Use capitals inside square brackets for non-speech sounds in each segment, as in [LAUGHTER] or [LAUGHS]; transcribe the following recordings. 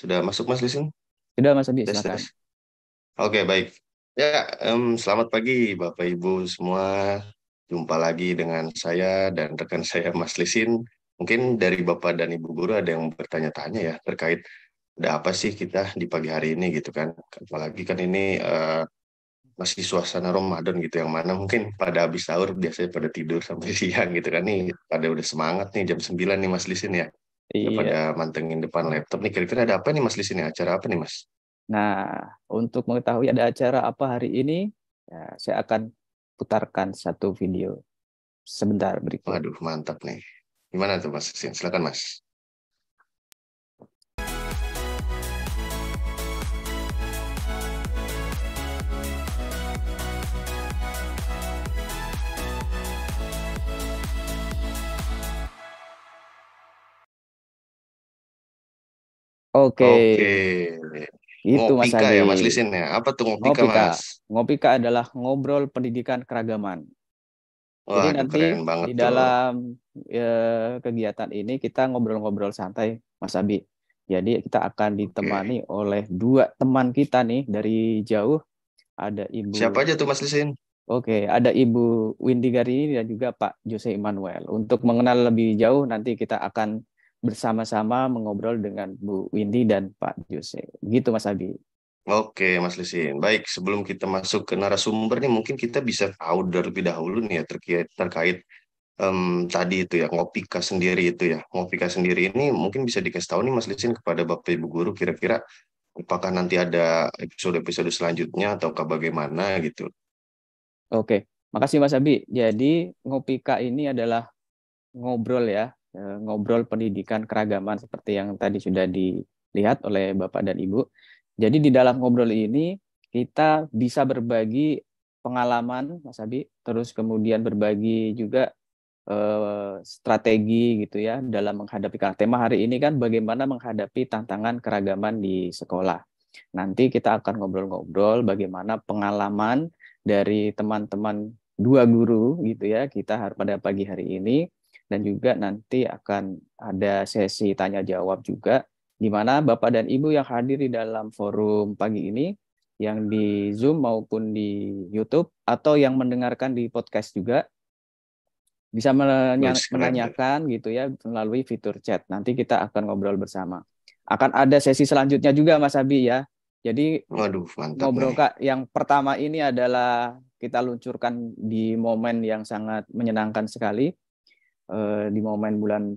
Sudah masuk Mas Lisin? Sudah Mas Adi, silakan. Oke, baik. Ya, um, selamat pagi Bapak Ibu semua. Jumpa lagi dengan saya dan rekan saya Mas Lisin. Mungkin dari Bapak dan Ibu guru ada yang bertanya-tanya ya terkait ada apa sih kita di pagi hari ini gitu kan. Apalagi kan ini uh, masih suasana Ramadan gitu yang mana mungkin pada habis sahur biasanya pada tidur sampai [LAUGHS] siang gitu kan nih pada udah semangat nih jam 9 nih Mas Lisin ya. Iya. Pada mantengin depan laptop nih kira-kira ada apa nih Mas di sini? Acara apa nih Mas? Nah, untuk mengetahui ada acara apa hari ini, ya, saya akan putarkan satu video sebentar berikut. Waduh, mantap nih. Gimana tuh Mas Silakan Mas. Oke. Okay. Itu Mas ya, Adi. ya Mas Lisin ya. Apa tuh Ngopi ngopika Mas? Ngopika adalah ngobrol pendidikan keragaman. Wah, Jadi nanti di dalam ya, kegiatan ini kita ngobrol-ngobrol santai, Mas Abi. Jadi kita akan ditemani okay. oleh dua teman kita nih dari jauh. Ada Ibu Siapa aja tuh Mas Lisin? Oke, okay, ada Ibu Windy Garini dan juga Pak Jose Immanuel. Untuk mengenal lebih jauh nanti kita akan bersama-sama mengobrol dengan Bu Windy dan Pak Jose. gitu Mas Abi. Oke, Mas Lisin. Baik, sebelum kita masuk ke narasumber nih, mungkin kita bisa tahu terlebih dahulu nih ya terkait terkait um, tadi itu ya ngopika sendiri itu ya ngopika sendiri ini mungkin bisa dikasih tahu nih Mas Lisin kepada Bapak Ibu guru kira-kira apakah nanti ada episode-episode selanjutnya ataukah bagaimana gitu. Oke, makasih Mas Abi. Jadi ngopika ini adalah ngobrol ya Eh, ngobrol pendidikan keragaman seperti yang tadi sudah dilihat oleh Bapak dan Ibu. Jadi di dalam ngobrol ini kita bisa berbagi pengalaman Mas Abi, terus kemudian berbagi juga eh, strategi gitu ya dalam menghadapi tema hari ini kan bagaimana menghadapi tantangan keragaman di sekolah. Nanti kita akan ngobrol-ngobrol bagaimana pengalaman dari teman-teman dua guru gitu ya kita pada pagi hari ini dan juga nanti akan ada sesi tanya jawab juga di mana Bapak dan Ibu yang hadir di dalam forum pagi ini yang di Zoom maupun di YouTube atau yang mendengarkan di podcast juga bisa menanyakan gitu ya melalui fitur chat. Nanti kita akan ngobrol bersama. Akan ada sesi selanjutnya juga Mas Abi ya. Jadi Waduh, mantap ngobrol Kak yang pertama ini adalah kita luncurkan di momen yang sangat menyenangkan sekali Eh, di momen bulan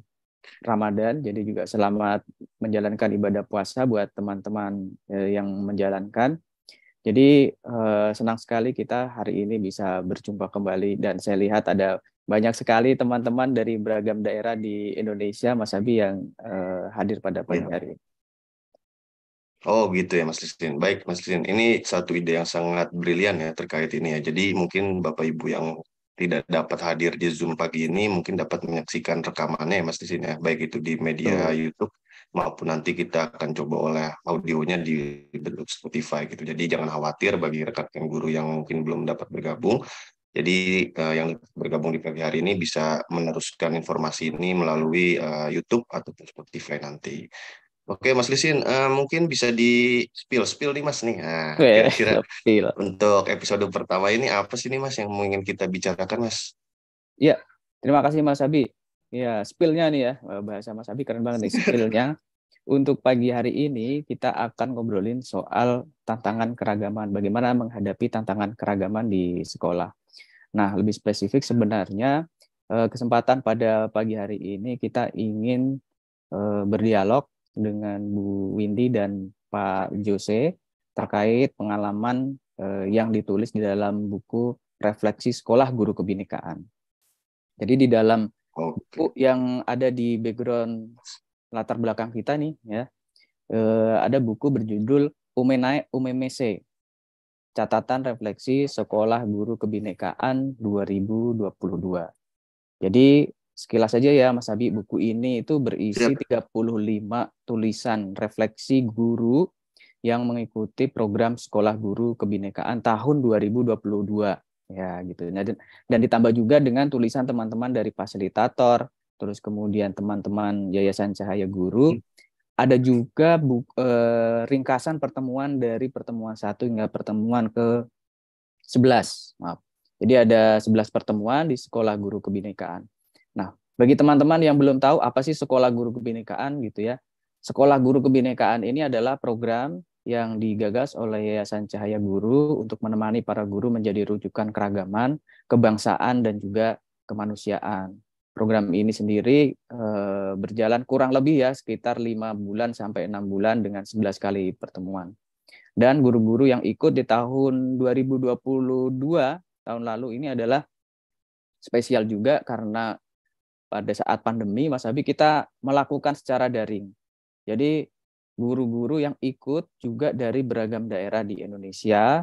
Ramadan. Jadi juga selamat menjalankan ibadah puasa buat teman-teman eh, yang menjalankan. Jadi eh, senang sekali kita hari ini bisa berjumpa kembali dan saya lihat ada banyak sekali teman-teman dari beragam daerah di Indonesia, Mas Abi yang hadir pada pagi iya. hari ini. Oh gitu ya Mas Listin. Baik Mas Listin, ini satu ide yang sangat brilian ya terkait ini ya. Jadi mungkin Bapak Ibu yang tidak dapat hadir di Zoom pagi ini mungkin dapat menyaksikan rekamannya ya Mas di sini ya, baik itu di media hmm. YouTube maupun nanti kita akan coba oleh audionya di bentuk Spotify gitu. Jadi jangan khawatir bagi rekan-rekan guru yang mungkin belum dapat bergabung. Jadi uh, yang bergabung di pagi hari ini bisa meneruskan informasi ini melalui uh, YouTube ataupun Spotify nanti. Oke Mas Lisin, uh, mungkin bisa di spill spill nih Mas nih. Nah, kira-kira yeah, [LAUGHS] untuk episode pertama ini apa sih nih Mas yang ingin kita bicarakan Mas? Iya, terima kasih Mas Abi. Ya, spillnya nih ya eh, bahasa Mas Abi keren banget nih [LAUGHS] spillnya. untuk pagi hari ini kita akan ngobrolin soal tantangan keragaman, bagaimana menghadapi tantangan keragaman di sekolah. Nah, lebih spesifik sebenarnya eh, kesempatan pada pagi hari ini kita ingin berdialog dengan Bu Windy dan Pak Jose terkait pengalaman eh, yang ditulis di dalam buku Refleksi Sekolah Guru Kebinekaan. Jadi di dalam buku yang ada di background latar belakang kita nih ya, eh, ada buku berjudul Umenae Umemese catatan refleksi Sekolah Guru Kebinekaan 2022. Jadi Sekilas saja ya Mas Abi, buku ini itu berisi Siap. 35 tulisan refleksi guru yang mengikuti program Sekolah Guru Kebinekaan tahun 2022 ya gitu. Nah, dan, dan ditambah juga dengan tulisan teman-teman dari fasilitator, terus kemudian teman-teman Yayasan Cahaya Guru. Hmm. Ada juga bu, eh, ringkasan pertemuan dari pertemuan satu hingga pertemuan ke 11, maaf. Jadi ada 11 pertemuan di Sekolah Guru Kebinekaan. Nah, bagi teman-teman yang belum tahu apa sih Sekolah Guru Kebinekaan gitu ya. Sekolah Guru Kebinekaan ini adalah program yang digagas oleh Yayasan Cahaya Guru untuk menemani para guru menjadi rujukan keragaman, kebangsaan dan juga kemanusiaan. Program ini sendiri e, berjalan kurang lebih ya sekitar lima bulan sampai enam bulan dengan 11 kali pertemuan. Dan guru-guru yang ikut di tahun 2022 tahun lalu ini adalah spesial juga karena pada saat pandemi Mas Abi kita melakukan secara daring. Jadi guru-guru yang ikut juga dari beragam daerah di Indonesia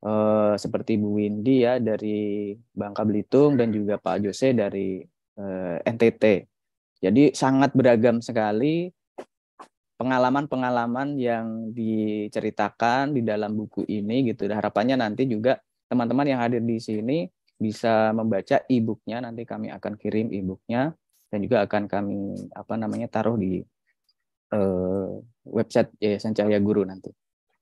eh, seperti Bu Windy ya dari Bangka Belitung dan juga Pak Jose dari eh, NTT. Jadi sangat beragam sekali pengalaman-pengalaman yang diceritakan di dalam buku ini gitu. Dan harapannya nanti juga teman-teman yang hadir di sini bisa membaca e-booknya nanti kami akan kirim e-booknya dan juga akan kami apa namanya taruh di eh, website Yayasan Cahaya Guru nanti.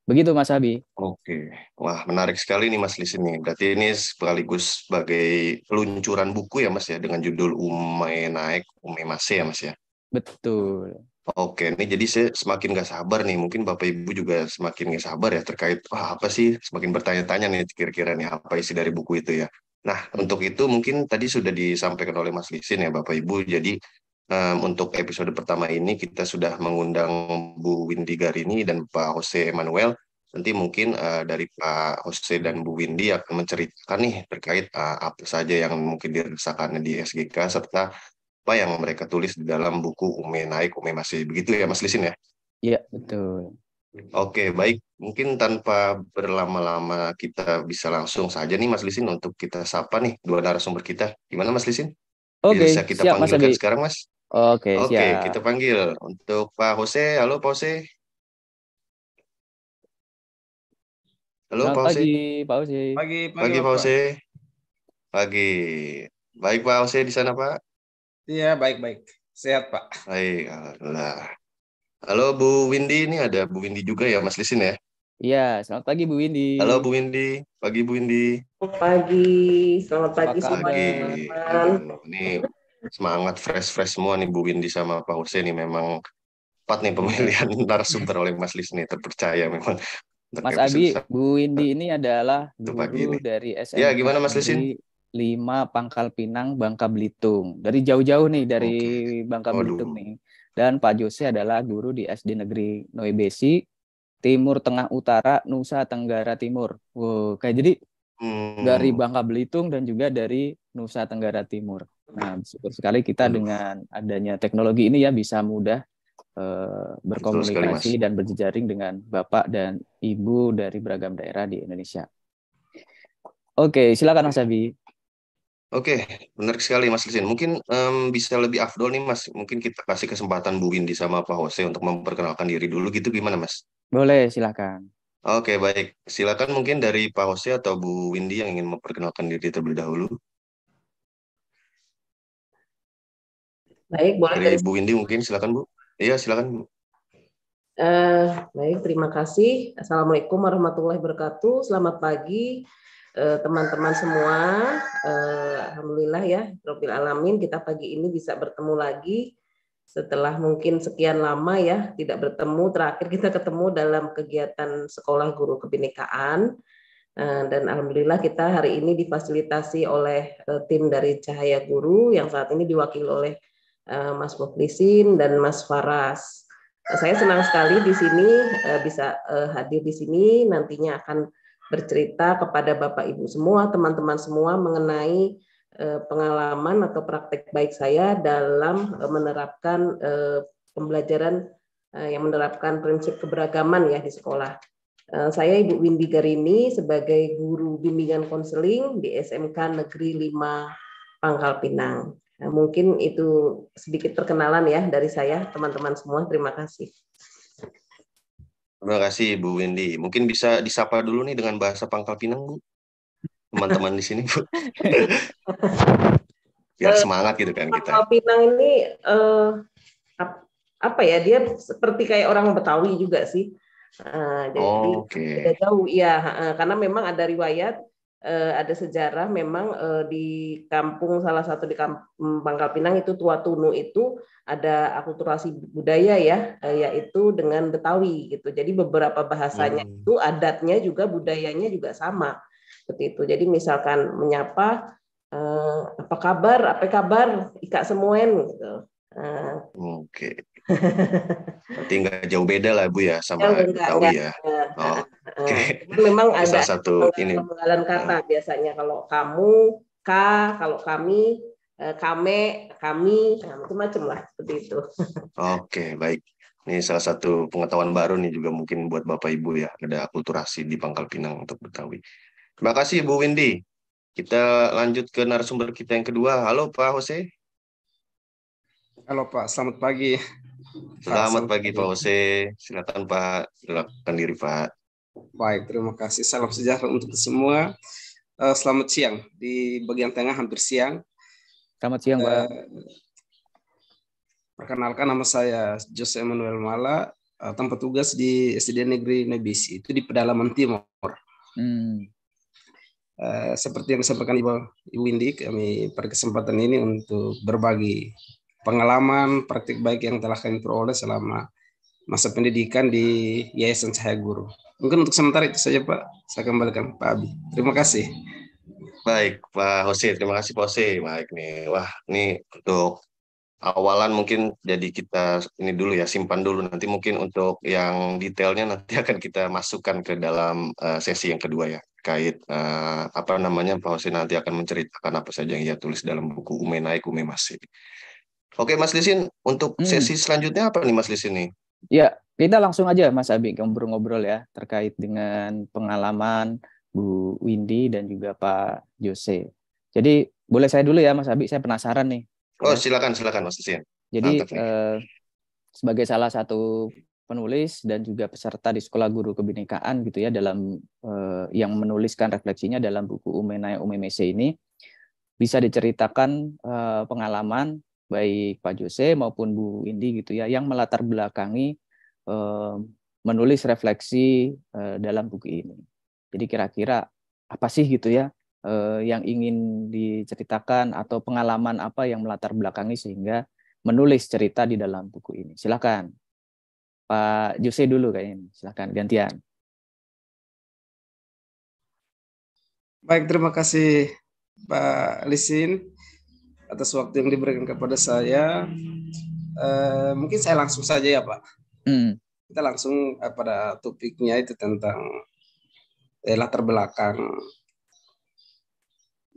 Begitu Mas Abi. Oke. Wah, menarik sekali nih Mas Lisin ini. Berarti ini sekaligus sebagai peluncuran buku ya Mas ya dengan judul Umai Naik Umai Masih ya Mas ya. Betul. Oke, ini jadi saya semakin gak sabar nih. Mungkin Bapak Ibu juga semakin gak sabar ya terkait wah apa sih semakin bertanya-tanya nih kira-kira nih apa isi dari buku itu ya. Nah, untuk itu mungkin tadi sudah disampaikan oleh Mas Lisin ya Bapak Ibu. Jadi um, untuk episode pertama ini kita sudah mengundang Bu Windy Garini dan Pak Jose Emanuel. Nanti mungkin uh, dari Pak Jose dan Bu Windy akan menceritakan nih terkait uh, apa saja yang mungkin dirasakan di SGK serta apa yang mereka tulis di dalam buku Ume Naik Ume Masih. Begitu ya Mas Lisin ya? Iya, betul. Oke, baik. Mungkin tanpa berlama-lama kita bisa langsung saja nih Mas Lisin untuk kita sapa nih dua narasumber kita. Gimana Mas Lisin? Oke, okay, bisa kita siap, panggilkan Mas sekarang Mas? Oke, okay, Oke, okay, kita panggil untuk Pak Jose. Halo Pak Jose. Halo Selamat Pak Jose. Pagi, Jose. Pagi, pagi, pagi Pak Jose. Pagi. Baik Pak Jose di sana Pak? Iya, baik-baik. Sehat Pak. Baik, alhamdulillah. Halo Bu Windy, ini ada Bu Windy juga ya Mas Lisin ya? Iya, selamat pagi Bu Windy. Halo Bu Windy, pagi Bu Windy. Pagi, selamat pagi semuanya. Ini semangat fresh-fresh semua nih Bu Windy sama Pak Hussein nih memang tepat nih pemilihan [LAUGHS] narasumber oleh Mas Lisin nih terpercaya memang. Mas Abi, Bu Windy ini adalah guru dari SMK ya, gimana Mas Lisin? Lima Pangkal Pinang, Bangka Belitung. Dari jauh-jauh nih dari okay. Bangka Waduh. Belitung nih dan Pak Jose adalah guru di SD Negeri Noibesi Timur Tengah Utara Nusa Tenggara Timur. Wow, kayak jadi hmm. dari Bangka Belitung dan juga dari Nusa Tenggara Timur. Nah, syukur sekali kita dengan adanya teknologi ini ya bisa mudah uh, berkomunikasi dan berjejaring dengan Bapak dan Ibu dari beragam daerah di Indonesia. Oke, silakan Mas Abi. Oke, benar sekali Mas Lisin. Mungkin um, bisa lebih afdol nih Mas. Mungkin kita kasih kesempatan Bu Windy sama Pak Jose untuk memperkenalkan diri dulu gitu gimana Mas? Boleh, silakan. Oke, baik. Silakan mungkin dari Pak Jose atau Bu Windy yang ingin memperkenalkan diri terlebih dahulu. Baik, boleh dari, dari Bu Windy mungkin silakan Bu. Iya, silakan. Bu. Uh, eh, baik, terima kasih. Assalamualaikum warahmatullahi wabarakatuh. Selamat pagi. Eh, teman-teman semua. Eh, Alhamdulillah ya, Robil Alamin kita pagi ini bisa bertemu lagi setelah mungkin sekian lama ya tidak bertemu. Terakhir kita ketemu dalam kegiatan Sekolah Guru Kebinekaan. Eh, dan Alhamdulillah kita hari ini difasilitasi oleh tim dari Cahaya Guru yang saat ini diwakili oleh Mas Muklisin dan Mas Faras. Saya senang sekali di sini bisa hadir di sini. Nantinya akan bercerita kepada Bapak Ibu semua, teman-teman semua mengenai eh, pengalaman atau praktek baik saya dalam eh, menerapkan eh, pembelajaran yang menerapkan prinsip keberagaman ya di sekolah. Saya Ibu Windy Garini sebagai guru bimbingan konseling di SMK Negeri 5 Pangkal Pinang. Mungkin itu sedikit perkenalan ya dari saya teman-teman semua. Terima kasih. Terima kasih Bu Windy. Mungkin bisa disapa dulu nih dengan bahasa Pangkal Pinang Bu. Teman-teman di sini Bu. [LAUGHS] Biar eh, semangat gitu kan kita. Pangkal Pinang ini uh, apa ya? Dia seperti kayak orang Betawi juga sih. Uh, jadi oh, okay. tidak jauh ya uh, karena memang ada riwayat Eh, ada sejarah memang eh, di kampung salah satu di kampung mm, Pangkal Pinang itu Tua Tunu itu ada akulturasi budaya ya eh, yaitu dengan Betawi gitu. Jadi beberapa bahasanya hmm. itu adatnya juga budayanya juga sama seperti itu. Jadi misalkan menyapa apa kabar, apa kabar, Ika semuen gitu. Oke. Okay. [LAUGHS] Berarti nggak jauh beda lah Bu ya sama ya, Betawi ya. Oh, Oke. Okay. Memang ada salah satu ini penggalan kata hmm. biasanya kalau kamu, ka, kalau kami, eh, kame, kami, itu nah, macam lah seperti itu. Oke, okay, baik. Ini salah satu pengetahuan baru nih juga mungkin buat Bapak Ibu ya, ada akulturasi di Pangkal Pinang untuk Betawi. Terima kasih Bu Windy. Kita lanjut ke narasumber kita yang kedua. Halo Pak Jose. Halo Pak, selamat pagi. Selamat pagi Pak Ose, Silakan Pak, silakan diri Pak. Baik, terima kasih. Salam sejahtera untuk semua. Eh, selamat siang. Di bagian tengah hampir siang. Selamat siang, Pak. Eh, perkenalkan nama saya Jose Manuel Mala, eh, tempat tugas di SD Negeri Nebisi, itu di pedalaman timur. Hmm. Uh, seperti yang disampaikan Ibu, Ibu kami pada kesempatan ini untuk berbagi pengalaman praktik baik yang telah kami peroleh selama masa pendidikan di Yayasan Cahaya Guru. Mungkin untuk sementara itu saja Pak. Saya kembalikan Pak Abi. Terima kasih. Baik, Pak Hose. Terima kasih Pak Hose. Baik nih. Wah, ini untuk awalan mungkin jadi kita ini dulu ya simpan dulu nanti mungkin untuk yang detailnya nanti [LAUGHS] akan kita masukkan ke dalam eh, sesi yang kedua ya kait eh, apa namanya Pak Hose nanti akan menceritakan apa saja yang ia tulis dalam buku Ume Naik Ume Masih. Oke Mas Lisin, untuk hmm. sesi selanjutnya apa nih Mas Lisin nih? Ya, kita langsung aja Mas Abi ngobrol-ngobrol ya terkait dengan pengalaman Bu Windy dan juga Pak Jose. Jadi boleh saya dulu ya Mas Abi, saya penasaran nih. Oh ya. silakan silakan Mas Lisin. Jadi eh, sebagai salah satu penulis dan juga peserta di Sekolah Guru Kebinekaan gitu ya dalam eh, yang menuliskan refleksinya dalam buku Umenai Umemese ini bisa diceritakan eh, pengalaman baik Pak Jose maupun Bu Indi gitu ya yang melatar belakangi eh, menulis refleksi eh, dalam buku ini. Jadi kira-kira apa sih gitu ya eh, yang ingin diceritakan atau pengalaman apa yang melatar belakangi sehingga menulis cerita di dalam buku ini. Silakan Pak Jose dulu kayaknya. Silakan gantian. Baik, terima kasih Pak Lisin atas waktu yang diberikan kepada saya. Uh, mungkin saya langsung saja ya Pak. Hmm. Kita langsung uh, pada topiknya itu tentang eh, latar belakang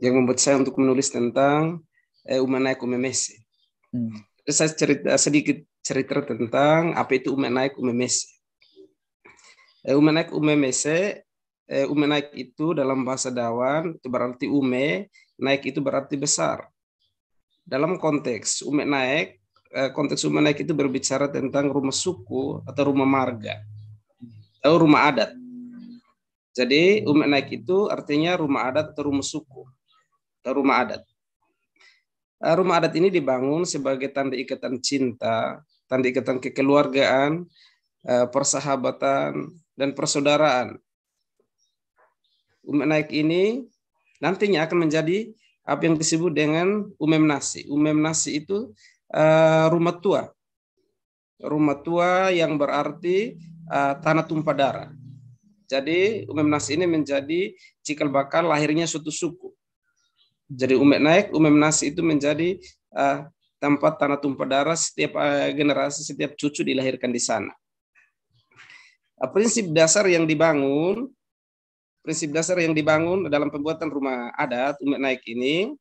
yang membuat saya untuk menulis tentang eh, Umanaik Umemese. Hmm. saya cerita sedikit cerita tentang apa itu Umanaik Umemese. Eh, Umanaik Umemese, eh, Umenaik itu dalam bahasa Dawan itu berarti ume, naik itu berarti besar dalam konteks Umek Naik, eh, konteks Umek Naik itu berbicara tentang rumah suku atau rumah marga atau rumah adat. Jadi Umek Naik itu artinya rumah adat atau rumah suku atau rumah adat. Eh, rumah adat ini dibangun sebagai tanda ikatan cinta, tanda ikatan kekeluargaan, eh, persahabatan, dan persaudaraan. Umek Naik ini nantinya akan menjadi apa yang disebut dengan umem nasi. Umem nasi itu uh, rumah tua. Rumah tua yang berarti uh, tanah tumpah darah. Jadi umem nasi ini menjadi cikal bakal lahirnya suatu suku. Jadi umem naik, umem nasi itu menjadi uh, tempat tanah tumpah darah setiap uh, generasi, setiap cucu dilahirkan di sana. Uh, prinsip dasar yang dibangun prinsip dasar yang dibangun dalam pembuatan rumah adat umat Naik ini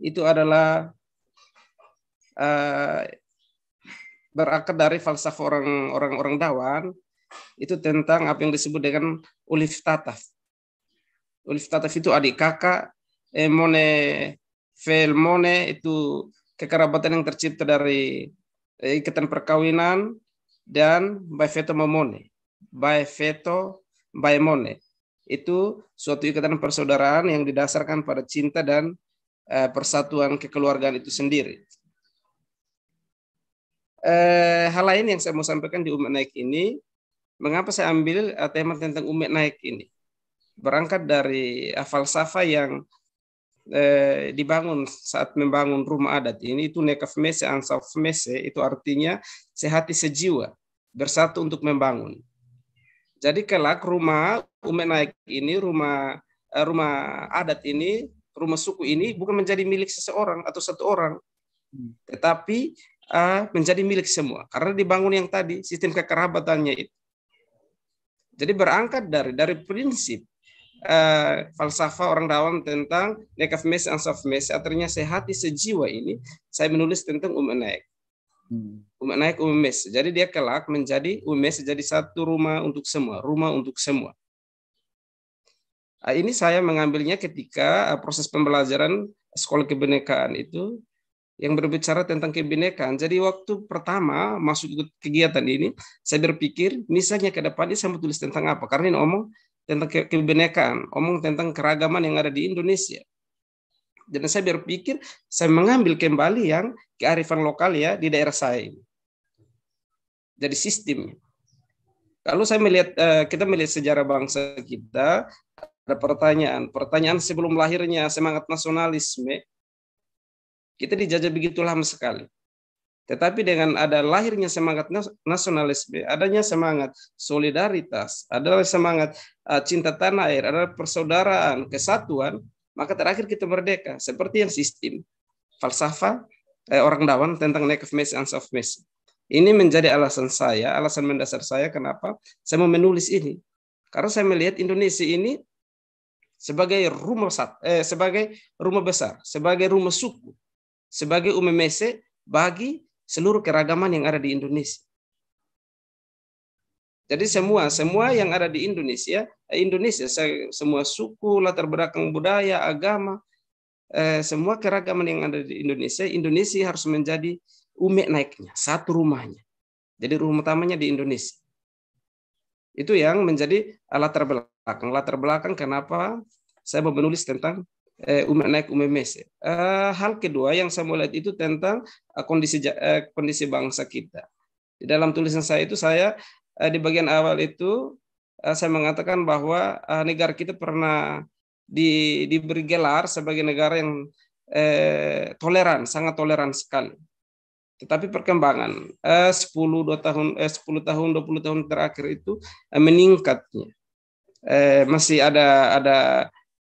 itu adalah uh, berakar dari falsafah orang orang orang Dawan itu tentang apa yang disebut dengan ulif tataf. Ulif tataf itu adik kakak, emone eh, felmone itu kekerabatan yang tercipta dari eh, ikatan perkawinan dan by veto momone, by veto by mone itu suatu ikatan persaudaraan yang didasarkan pada cinta dan eh, persatuan kekeluargaan itu sendiri. Eh, hal lain yang saya mau sampaikan di Umat Naik ini, mengapa saya ambil eh, tema tentang Umat Naik ini? Berangkat dari falsafah yang dibangun saat membangun rumah adat ini itu nekaf mese ansaf mese itu artinya sehati sejiwa bersatu untuk membangun. Jadi kelak rumah naik ini rumah eh, rumah adat ini rumah suku ini bukan menjadi milik seseorang atau satu orang hmm. tetapi uh, menjadi milik semua karena dibangun yang tadi sistem kekerabatannya itu jadi berangkat dari dari prinsip uh, falsafah orang dalam tentang nekaf mes ansaf mes artinya sehati sejiwa ini saya menulis tentang Ume naik hmm. Ume naik Ume mes jadi dia kelak menjadi Ume mes jadi satu rumah untuk semua rumah untuk semua Ah, ini saya mengambilnya ketika ah, proses pembelajaran sekolah kebinekaan itu yang berbicara tentang kebinekaan. Jadi waktu pertama masuk ikut kegiatan ini, saya berpikir misalnya ke depannya saya mau tulis tentang apa. Karena ini omong tentang kebinekaan, omong tentang keragaman yang ada di Indonesia. Dan saya berpikir saya mengambil kembali yang kearifan lokal ya di daerah saya ini. Jadi sistemnya. Kalau saya melihat eh, kita melihat sejarah bangsa kita, ada pertanyaan. Pertanyaan sebelum lahirnya semangat nasionalisme, kita dijajah begitu lama sekali. Tetapi dengan ada lahirnya semangat nasionalisme, adanya semangat solidaritas, ada semangat eh, cinta tanah air, ada persaudaraan, kesatuan, maka terakhir kita merdeka. Seperti yang sistem falsafah eh, orang dawan tentang neck of mess, and of mess. Ini menjadi alasan saya, alasan mendasar saya kenapa saya mau menulis ini. Karena saya melihat Indonesia ini sebagai rumah sat, eh, sebagai rumah besar, sebagai rumah suku, sebagai umemese bagi seluruh keragaman yang ada di Indonesia. Jadi semua semua yang ada di Indonesia, eh, Indonesia semua suku, latar belakang budaya, agama, eh, semua keragaman yang ada di Indonesia, Indonesia harus menjadi umek naiknya, satu rumahnya. Jadi rumah utamanya di Indonesia. Itu yang menjadi eh, latar belakang belakang. Latar belakang kenapa saya mau menulis tentang eh, naik UMMS. Eh, hal kedua yang saya mau itu tentang eh, kondisi eh, kondisi bangsa kita. Di dalam tulisan saya itu saya eh, di bagian awal itu eh, saya mengatakan bahwa eh, negara kita pernah di, diberi gelar sebagai negara yang eh, toleran, sangat toleran sekali. Tetapi perkembangan eh, 10 tahun eh, 10 tahun 20 tahun terakhir itu eh, meningkatnya eh, masih ada ada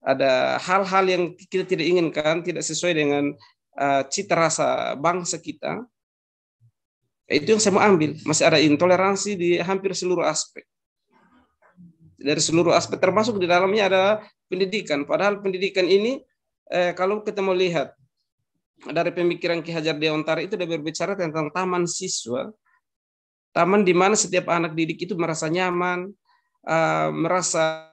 ada hal-hal yang kita tidak inginkan tidak sesuai dengan uh, cita rasa bangsa kita itu yang saya mau ambil masih ada intoleransi di hampir seluruh aspek dari seluruh aspek termasuk di dalamnya ada pendidikan padahal pendidikan ini eh, kalau kita mau lihat dari pemikiran Ki Hajar Dewantara itu sudah berbicara tentang taman siswa taman di mana setiap anak didik itu merasa nyaman uh, merasa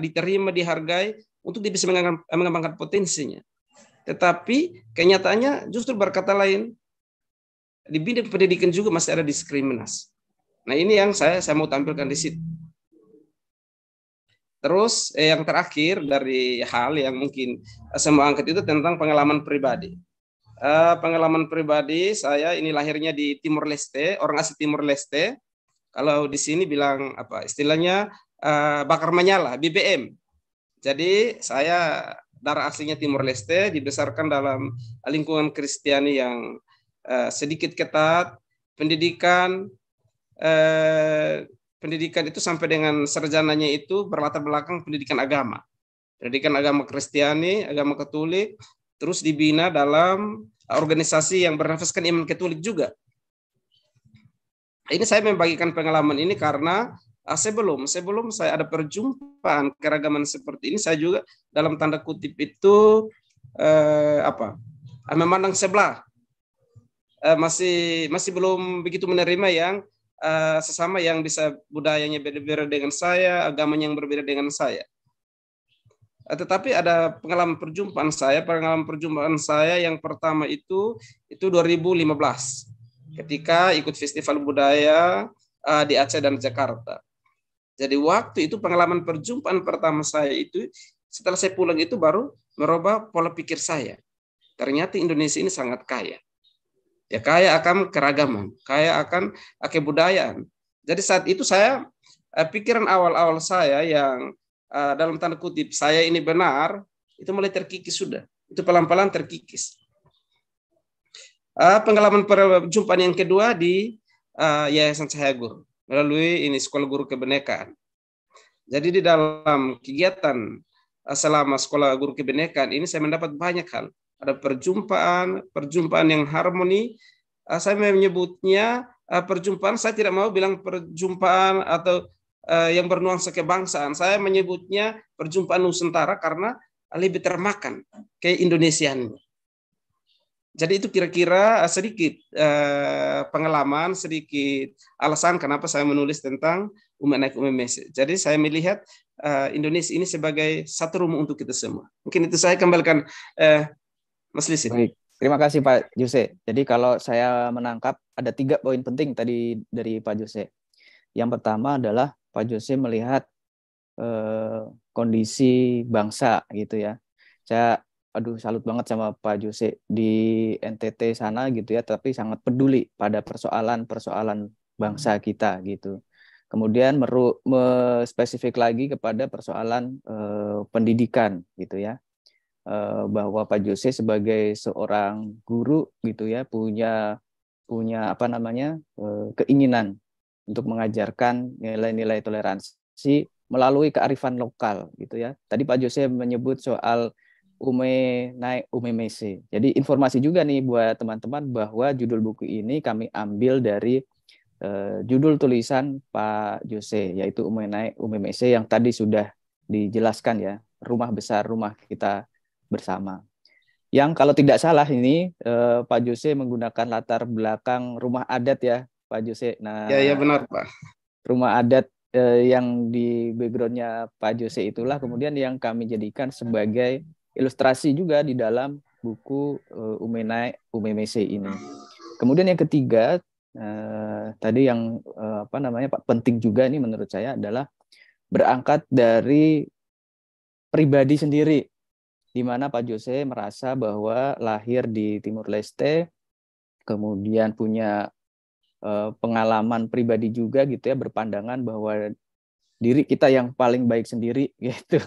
diterima, dihargai, untuk dia bisa mengembangkan, potensinya. Tetapi kenyataannya justru berkata lain, di bidang pendidikan juga masih ada diskriminasi. Nah ini yang saya saya mau tampilkan di situ. Terus eh, yang terakhir dari hal yang mungkin saya mau angkat itu tentang pengalaman pribadi. Uh, pengalaman pribadi saya ini lahirnya di Timur Leste, orang asli Timur Leste. Kalau di sini bilang apa istilahnya uh, bakar menyala BBM. Jadi saya darah aslinya Timur Leste dibesarkan dalam lingkungan Kristiani yang uh, sedikit ketat, pendidikan eh, pendidikan itu sampai dengan serjananya itu berlatar belakang pendidikan agama. Pendidikan agama Kristiani, agama Katolik, terus dibina dalam organisasi yang bernafaskan iman Katolik juga ini saya membagikan pengalaman ini karena ah, sebelum sebelum saya ada perjumpaan keragaman seperti ini saya juga dalam tanda kutip itu eh, apa ah, memandang sebelah eh, masih masih belum begitu menerima yang eh, sesama yang bisa budayanya berbeda dengan saya agamanya yang berbeda dengan saya eh, tetapi ada pengalaman perjumpaan saya pengalaman perjumpaan saya yang pertama itu itu 2015 ketika ikut festival budaya uh, di Aceh dan Jakarta. Jadi waktu itu pengalaman perjumpaan pertama saya itu setelah saya pulang itu baru merubah pola pikir saya. Ternyata Indonesia ini sangat kaya. Ya kaya akan keragaman, kaya akan kebudayaan. Jadi saat itu saya eh, pikiran awal-awal saya yang eh, dalam tanda kutip saya ini benar itu mulai terkikis sudah. Itu pelan-pelan terkikis. Eh, pengalaman perjumpaan yang kedua di uh, Yayasan Cahaya Guru melalui ini Sekolah Guru Kebenekaan. Jadi di dalam kegiatan uh, selama Sekolah Guru Kebenekaan ini saya mendapat banyak hal. Ada perjumpaan, perjumpaan yang harmoni. Uh, saya menyebutnya uh, perjumpaan, saya tidak mau bilang perjumpaan atau uh, yang bernuansa kebangsaan. Saya menyebutnya perjumpaan Nusantara karena lebih termakan ke Indonesiannya. Jadi itu kira-kira eh, sedikit eh, pengalaman, sedikit alasan kenapa saya menulis tentang Umat Naik Umat mesir. Jadi saya melihat eh, Indonesia ini sebagai satu rumah untuk kita semua. Mungkin itu saya kembalikan eh, Mas Lisin. Baik. Terima kasih Pak Jose. Jadi kalau saya menangkap ada tiga poin penting tadi dari Pak Jose. Yang pertama adalah Pak Jose melihat eh, kondisi bangsa gitu ya. Saya aduh salut banget sama Pak Jose di NTT sana gitu ya, tapi sangat peduli pada persoalan-persoalan bangsa hmm. kita gitu. Kemudian meru, me spesifik lagi kepada persoalan eh, pendidikan gitu ya, eh, bahwa Pak Jose sebagai seorang guru gitu ya punya punya apa namanya eh, keinginan untuk mengajarkan nilai-nilai toleransi melalui kearifan lokal gitu ya. Tadi Pak Jose menyebut soal Ume naik Ume Mese. Jadi informasi juga nih buat teman-teman bahwa judul buku ini kami ambil dari eh, judul tulisan Pak Jose yaitu Ume naik Ume Mese yang tadi sudah dijelaskan ya, rumah besar rumah kita bersama. Yang kalau tidak salah ini eh, Pak Jose menggunakan latar belakang rumah adat ya, Pak Jose. Nah, ya ya benar Pak. Rumah adat eh, yang di backgroundnya Pak Jose itulah kemudian yang kami jadikan sebagai ilustrasi juga di dalam buku uh, eh, Umenai Umemese ini. Kemudian yang ketiga uh, tadi yang uh, apa namanya Pak penting juga ini menurut saya adalah berangkat dari pribadi sendiri di mana Pak Jose merasa bahwa lahir di Timur Leste kemudian punya uh, pengalaman pribadi juga gitu ya berpandangan bahwa diri kita yang paling baik sendiri [LAUGHS] gitu.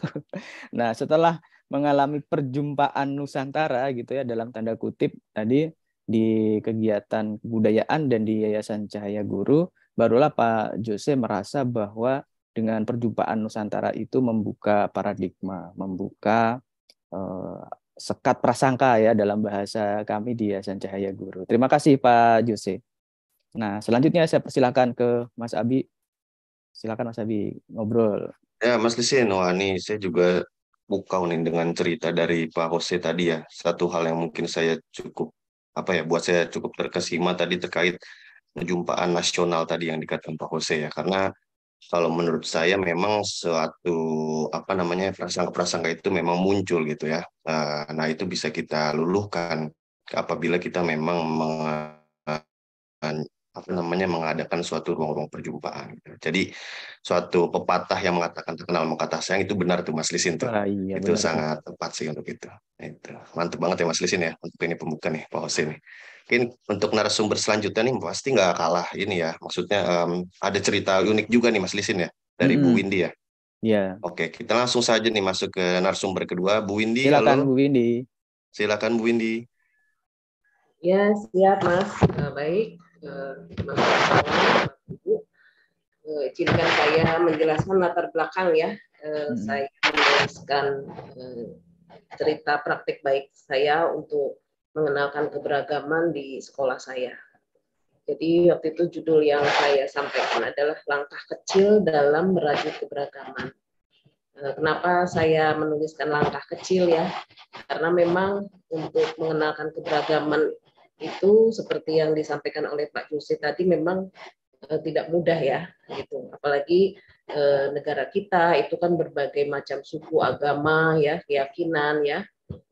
Nah, setelah mengalami perjumpaan Nusantara gitu ya dalam tanda kutip tadi di kegiatan kebudayaan dan di Yayasan Cahaya Guru, barulah Pak Jose merasa bahwa dengan perjumpaan Nusantara itu membuka paradigma, membuka eh, sekat prasangka ya dalam bahasa kami di Yayasan Cahaya Guru. Terima kasih Pak Jose. Nah, selanjutnya saya persilakan ke Mas Abi. Silakan Mas Abi ngobrol. Ya, Mas Lisin, wah ini saya juga terpukau nih dengan cerita dari Pak Jose tadi ya. Satu hal yang mungkin saya cukup apa ya buat saya cukup terkesima tadi terkait perjumpaan nasional tadi yang dikatakan Pak Jose ya karena kalau menurut saya memang suatu apa namanya prasangka-prasangka itu memang muncul gitu ya. Eh, nah itu bisa kita luluhkan apabila kita memang apa namanya mengadakan suatu ruang-ruang perjumpaan. Jadi suatu pepatah yang mengatakan terkenal mengkata sayang itu benar tuh Mas Lisin tuh. Ah, iya, itu benar. sangat tepat sih untuk itu. Itu mantep banget ya Mas Lisin ya untuk ini pembuka nih Pak Hose nih. Mungkin untuk narasumber selanjutnya nih pasti nggak kalah ini ya. Maksudnya um, ada cerita unik juga nih Mas Lisin ya dari hmm. Bu Windy ya. Iya. Oke, kita langsung saja nih masuk ke narasumber kedua Bu Windy. Silakan Bu Windy. Silakan Bu Windy. Ya, siap Mas. Eh, baik. Bapak eh, Ibu. Eh, izinkan saya menjelaskan latar belakang ya. Hmm. Saya menjelaskan cerita praktik baik saya untuk mengenalkan keberagaman di sekolah saya. Jadi waktu itu judul yang saya sampaikan adalah langkah kecil dalam merajut keberagaman. Kenapa saya menuliskan langkah kecil ya? Karena memang untuk mengenalkan keberagaman itu seperti yang disampaikan oleh Pak Yusuf tadi memang eh, tidak mudah ya gitu apalagi eh, negara kita itu kan berbagai macam suku agama ya keyakinan ya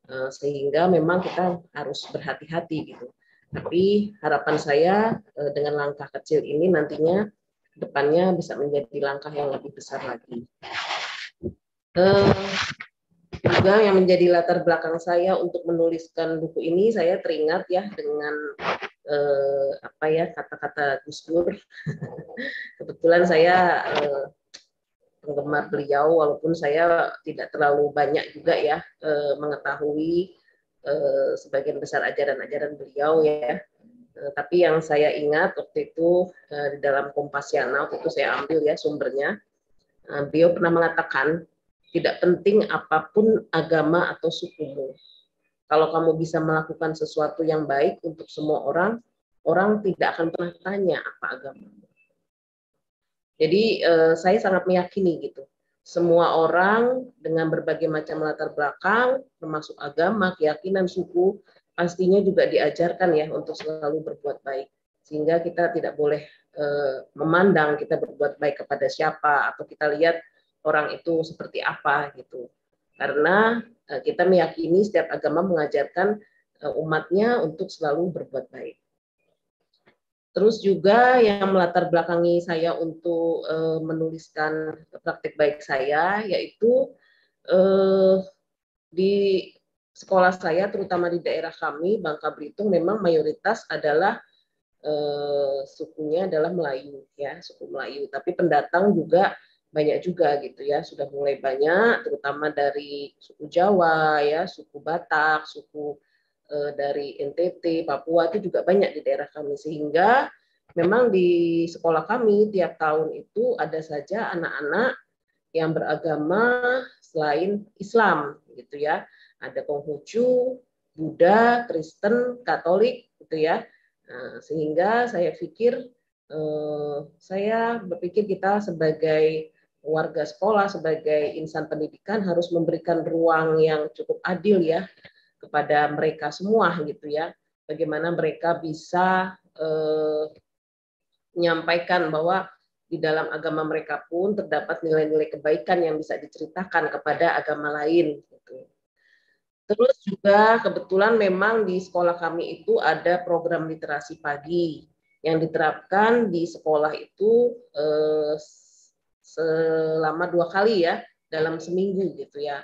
eh, sehingga memang kita harus berhati-hati gitu tapi harapan saya dengan langkah kecil ini nantinya depannya bisa menjadi langkah yang lebih besar lagi juga yang menjadi latar belakang saya untuk menuliskan buku ini saya teringat ya dengan eh, apa ya kata-kata Gus Dur. [LAUGHS] Kebetulan saya eh, penggemar beliau walaupun saya tidak terlalu banyak juga ya eh, mengetahui eh, sebagian besar ajaran-ajaran beliau ya. Eh, tapi yang saya ingat waktu itu eh, di dalam Kompasiana waktu itu saya ambil ya sumbernya. Eh, beliau pernah mengatakan tidak penting apapun agama atau sukumu. Kalau kamu bisa melakukan sesuatu yang baik untuk semua orang, orang tidak akan pernah tanya apa agamamu. Jadi eh, saya sangat meyakini gitu. Semua orang dengan berbagai macam latar belakang, termasuk agama, keyakinan, suku, pastinya juga diajarkan ya untuk selalu berbuat baik. Sehingga kita tidak boleh eh, memandang kita berbuat baik kepada siapa atau kita lihat orang itu seperti apa gitu. Karena eh, kita meyakini setiap agama mengajarkan eh, umatnya untuk selalu berbuat baik. Terus juga yang melatar belakangi saya untuk uh, menuliskan praktik baik saya yaitu uh, di sekolah saya terutama di daerah kami Bangka Belitung memang mayoritas adalah uh, sukunya adalah Melayu ya, suku Melayu. Tapi pendatang juga banyak juga gitu ya sudah mulai banyak terutama dari suku Jawa ya suku Batak suku eh, dari NTT Papua itu juga banyak di daerah kami sehingga memang di sekolah kami tiap tahun itu ada saja anak-anak yang beragama selain Islam gitu ya ada Konghucu Buddha Kristen Katolik gitu ya nah, sehingga saya pikir eh, saya berpikir kita sebagai warga sekolah sebagai insan pendidikan harus memberikan ruang yang cukup adil ya kepada mereka semua gitu ya. Bagaimana mereka bisa eh, menyampaikan bahwa di dalam agama mereka pun terdapat nilai-nilai kebaikan yang bisa diceritakan kepada agama lain. Gitu. Terus juga kebetulan memang di sekolah kami itu ada program literasi pagi yang diterapkan di sekolah itu eh, selama dua kali ya dalam seminggu gitu ya.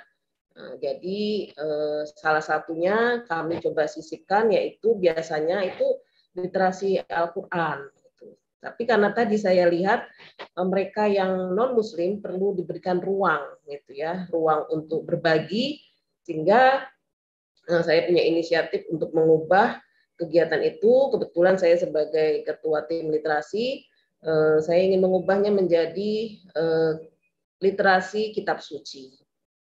Nah, jadi eh, salah satunya kami coba sisipkan yaitu biasanya itu literasi Al-Quran. Gitu. Tapi karena tadi saya lihat eh, mereka yang non Muslim perlu diberikan ruang gitu ya, ruang untuk berbagi sehingga eh, saya punya inisiatif untuk mengubah kegiatan itu. Kebetulan saya sebagai ketua tim literasi Eh, saya ingin mengubahnya menjadi eh, literasi kitab suci.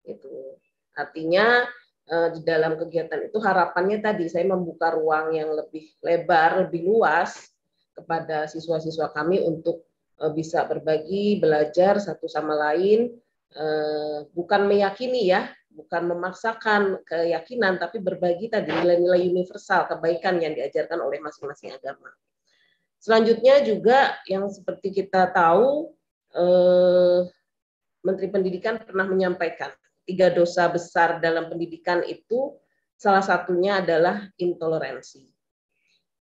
Itu artinya eh, di dalam kegiatan itu harapannya tadi saya membuka ruang yang lebih lebar, lebih luas kepada siswa-siswa kami untuk bisa berbagi, belajar satu sama lain, bukan meyakini ya, bukan memaksakan keyakinan, tapi berbagi tadi nilai-nilai universal kebaikan yang diajarkan oleh masing-masing agama. Selanjutnya juga yang seperti kita tahu eh, Menteri Pendidikan pernah menyampaikan tiga dosa besar dalam pendidikan itu salah satunya adalah intoleransi.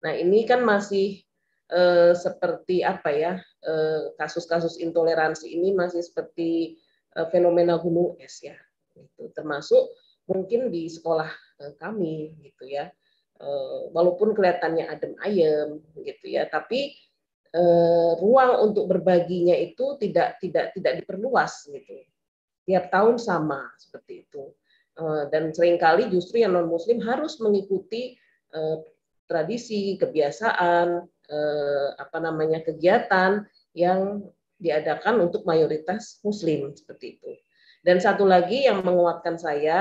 Nah ini kan masih eh, seperti apa ya kasus eh, kasus-kasus intoleransi ini masih seperti eh, fenomena gunung es ya, itu termasuk mungkin di sekolah eh, kami gitu ya Eh, walaupun kelihatannya adem ayem gitu ya tapi eh, ruang untuk berbaginya itu tidak tidak tidak diperluas gitu tiap tahun sama seperti itu Dan eh, dan seringkali justru yang non muslim harus mengikuti tradisi kebiasaan apa namanya kegiatan yang diadakan untuk mayoritas muslim seperti itu dan satu lagi yang menguatkan saya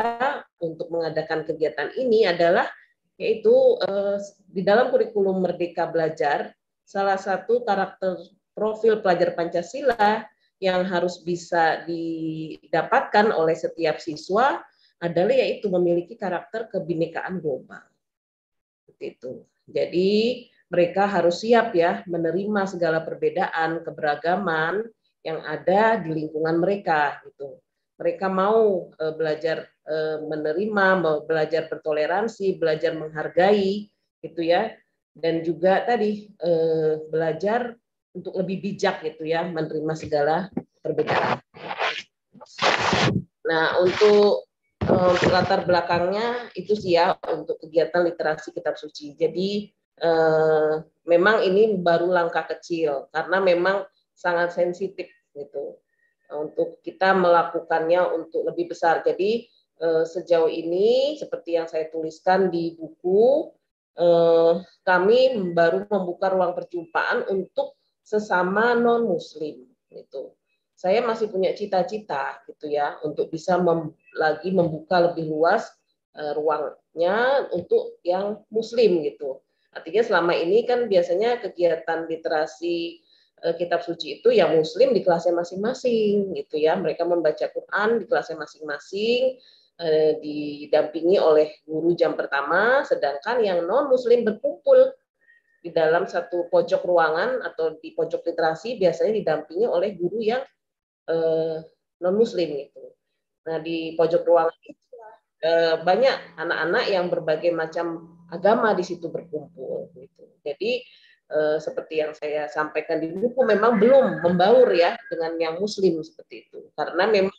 untuk mengadakan kegiatan ini adalah yaitu eh, di dalam kurikulum Merdeka Belajar, salah satu karakter profil pelajar Pancasila yang harus bisa didapatkan oleh setiap siswa adalah yaitu memiliki karakter kebinekaan global. Seperti itu. Jadi mereka harus siap ya menerima segala perbedaan, keberagaman yang ada di lingkungan mereka gitu mereka mau e, belajar e, menerima, mau belajar bertoleransi, belajar menghargai, gitu ya, dan juga tadi uh, belajar untuk lebih bijak gitu ya, menerima segala perbedaan. Nah, untuk latar belakangnya itu sih ya untuk kegiatan literasi kitab suci. Jadi uh, memang ini baru langkah kecil karena memang sangat sensitif gitu untuk kita melakukannya untuk lebih besar. Jadi eh, sejauh ini seperti yang saya tuliskan di buku eh, kami baru membuka ruang perjumpaan untuk sesama non muslim Itu Saya masih punya cita-cita gitu ya untuk bisa mem lagi membuka lebih luas eh, ruangnya untuk yang muslim gitu. Artinya selama ini kan biasanya kegiatan literasi Eh, kitab suci itu ya muslim di kelasnya masing-masing gitu ya mereka membaca Quran di kelasnya masing-masing eh, didampingi oleh guru jam pertama sedangkan yang non muslim berkumpul di dalam satu pojok ruangan atau di pojok literasi biasanya didampingi oleh guru yang eh, non muslim gitu nah di pojok ruangan itu banyak anak-anak yang berbagai macam agama di situ berkumpul gitu jadi Eh, seperti yang saya sampaikan di buku memang belum membaur ya dengan yang muslim seperti itu karena memang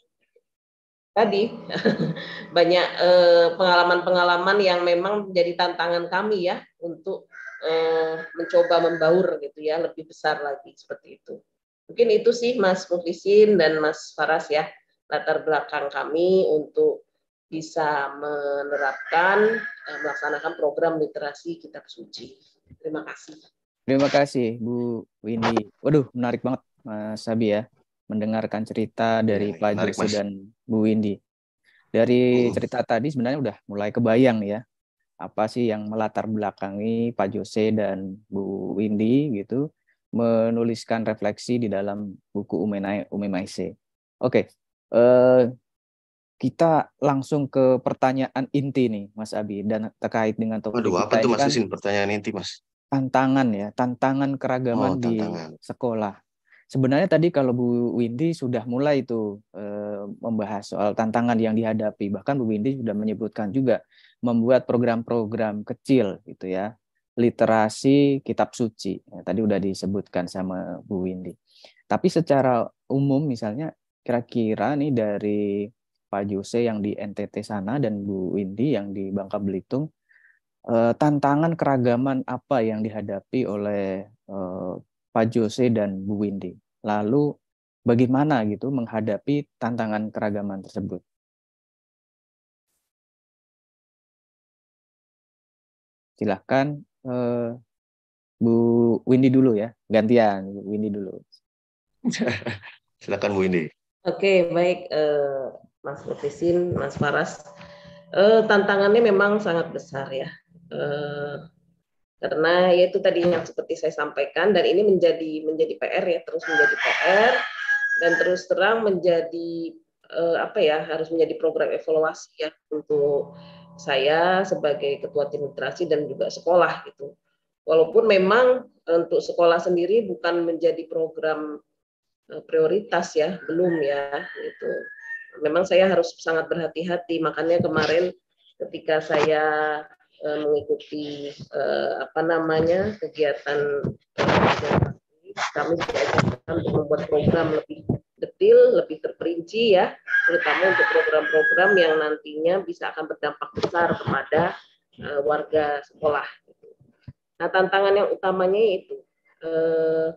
tadi [LAUGHS] banyak eh, pengalaman-pengalaman eh, yang memang menjadi tantangan kami ya untuk eh, mencoba membaur gitu ya lebih besar lagi seperti itu mungkin itu sih Mas Muflisin dan Mas Faras ya latar belakang kami untuk bisa menerapkan eh, melaksanakan program literasi kitab suci. Terima kasih. Terima kasih Bu Windy. Waduh, menarik banget Mas Abi ya mendengarkan cerita iya, dari ya, pelajar dan Bu Windy. Dari hmm. cerita tadi sebenarnya udah mulai kebayang ya apa sih yang melatar belakangi Pak Jose dan Bu Windy gitu menuliskan refleksi di dalam buku Umenai Umemaise. Oke, okay. uh, eh, kita langsung ke pertanyaan inti nih Mas Abi dan terkait dengan topik Waduh, apa tuh Mas kan, pertanyaan inti Mas? tantangan ya, tantangan keragaman oh, tantangan. di sekolah. Sebenarnya tadi kalau Bu Windy sudah mulai itu eh, membahas soal tantangan yang dihadapi, bahkan Bu Windy sudah menyebutkan juga membuat program-program kecil gitu ya, literasi kitab suci. Ya, tadi sudah disebutkan sama Bu Windy. Tapi secara umum misalnya kira-kira nih dari Pak Jose yang di NTT sana dan Bu Windy yang di Bangka Belitung, Eh, tantangan keragaman apa yang dihadapi oleh eh, Pak Jose dan Bu Windy. Lalu bagaimana gitu menghadapi tantangan keragaman tersebut? Silahkan eh, Bu Windy dulu ya, gantian Bu Windy dulu. [LAUGHS] Silakan Bu Windy. Oke, baik Mas Lutisin, Mas Faras. tantangannya memang sangat besar ya. Eh, karena ya itu tadi yang seperti saya sampaikan dan ini menjadi menjadi PR ya terus menjadi PR dan terus terang menjadi uh, apa ya harus menjadi program evaluasi ya untuk saya sebagai ketua tim literasi dan juga sekolah gitu walaupun memang untuk sekolah sendiri bukan menjadi program eh, prioritas ya belum ya itu memang saya harus sangat berhati-hati makanya kemarin ketika saya Eh, mengikuti eh, apa namanya kegiatan eh, kami diajarkan untuk membuat program lebih detail lebih terperinci ya, terutama untuk program-program yang nantinya bisa akan berdampak besar kepada uh, warga sekolah. Nah, tantangan yang utamanya itu uh,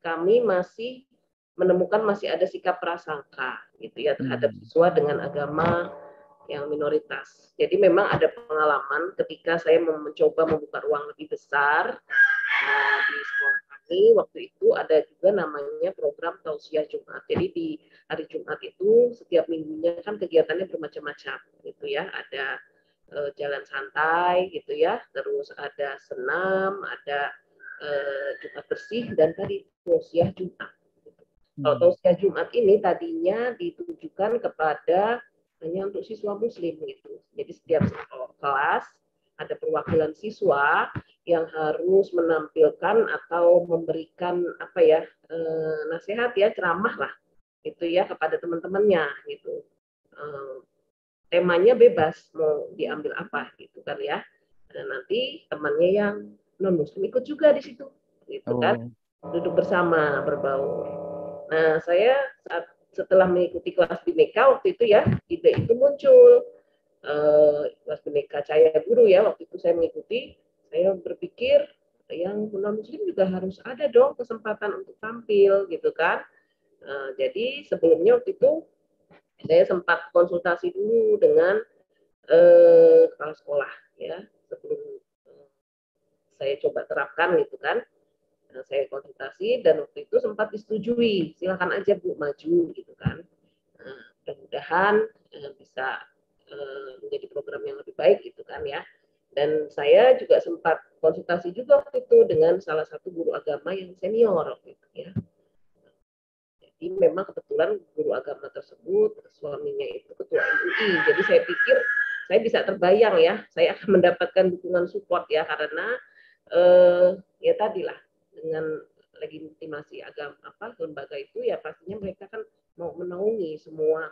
kami masih menemukan masih ada sikap prasangka gitu ya terhadap hmm. siswa dengan agama yang minoritas. Jadi memang ada pengalaman ketika saya mencoba membuka ruang lebih besar uh, di sekolah kami. Waktu itu ada juga namanya program tausiah Jumat. Jadi di hari Jumat itu setiap minggunya kan kegiatannya bermacam-macam gitu ya. Ada uh, jalan santai gitu ya, terus ada senam, ada uh, Jumat bersih dan tadi tausiah Jumat. Kalau hmm. tausiah Jumat ini tadinya ditujukan kepada hanya untuk siswa muslim gitu. Jadi setiap kelas ada perwakilan siswa yang harus menampilkan atau memberikan apa ya e, nasihat ya ceramah lah itu ya kepada teman-temannya gitu e, temanya bebas mau diambil apa gitu kan ya dan nanti temannya yang non muslim ikut juga di situ gitu kan. oh. kan duduk bersama berbaur nah saya saat setelah mengikuti kelas bineka waktu itu ya ide itu muncul uh, kelas bineka cahaya guru ya waktu itu saya mengikuti saya berpikir yang non muslim juga harus ada dong kesempatan untuk tampil gitu kan uh, jadi sebelumnya waktu itu saya sempat konsultasi dulu dengan uh, kepala sekolah ya sebelum saya coba terapkan gitu kan Gitu. saya konsultasi dan waktu itu sempat disetujui, silakan aja Bu maju gitu kan. Nah, mudah-mudahan eh, bisa eh, menjadi program yang lebih baik gitu kan ya. Dan saya juga sempat konsultasi juga waktu itu dengan salah satu guru agama yang senior waktu itu ya. Jadi memang kebetulan guru agama tersebut suaminya itu ketua MUI. Jadi saya pikir saya bisa terbayang ya, saya akan mendapatkan dukungan support ya karena eh, ya tadilah dengan legitimasi agama apa lembaga itu ya pastinya mereka kan mau menaungi semua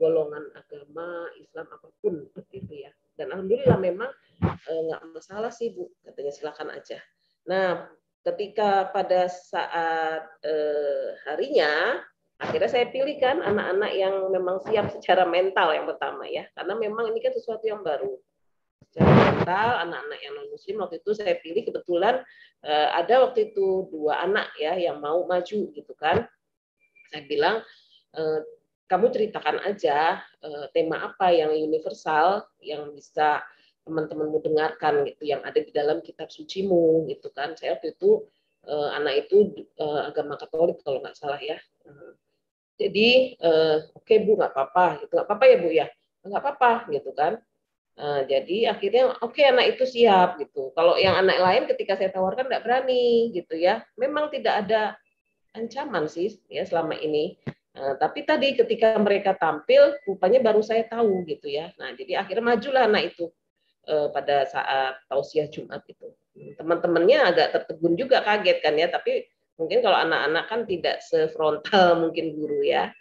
golongan agama Islam apapun seperti itu ya dan alhamdulillah memang e, nggak eh, masalah sih bu katanya silakan aja nah ketika pada saat eh, harinya akhirnya saya pilih kan anak-anak yang memang siap secara mental yang pertama ya karena memang ini kan sesuatu yang baru secara anak-anak yang non Muslim waktu itu saya pilih kebetulan uh, ada waktu itu dua anak ya yang mau maju gitu kan. Saya bilang eh, kamu ceritakan aja eh, tema apa yang universal yang bisa teman-temanmu dengarkan gitu yang ada di dalam kitab sucimu gitu kan saya waktu itu anak itu agama Katolik kalau nggak salah ya jadi oke okay, bu nggak apa-apa gitu nggak apa-apa ya bu ya nggak apa-apa gitu kan Nah, jadi akhirnya oke okay, anak itu siap gitu. Kalau yang anak lain ketika saya tawarkan tidak berani gitu ya. Memang tidak ada ancaman sih ya selama ini. Nah, tapi tadi ketika mereka tampil rupanya baru saya tahu gitu ya. Nah jadi akhirnya majulah anak itu eh, pada saat tausiah Jumat itu. Teman-temannya agak tertegun juga kaget kan ya. Tapi mungkin kalau anak-anak kan tidak sefrontal [LAUGHS] mungkin guru ya.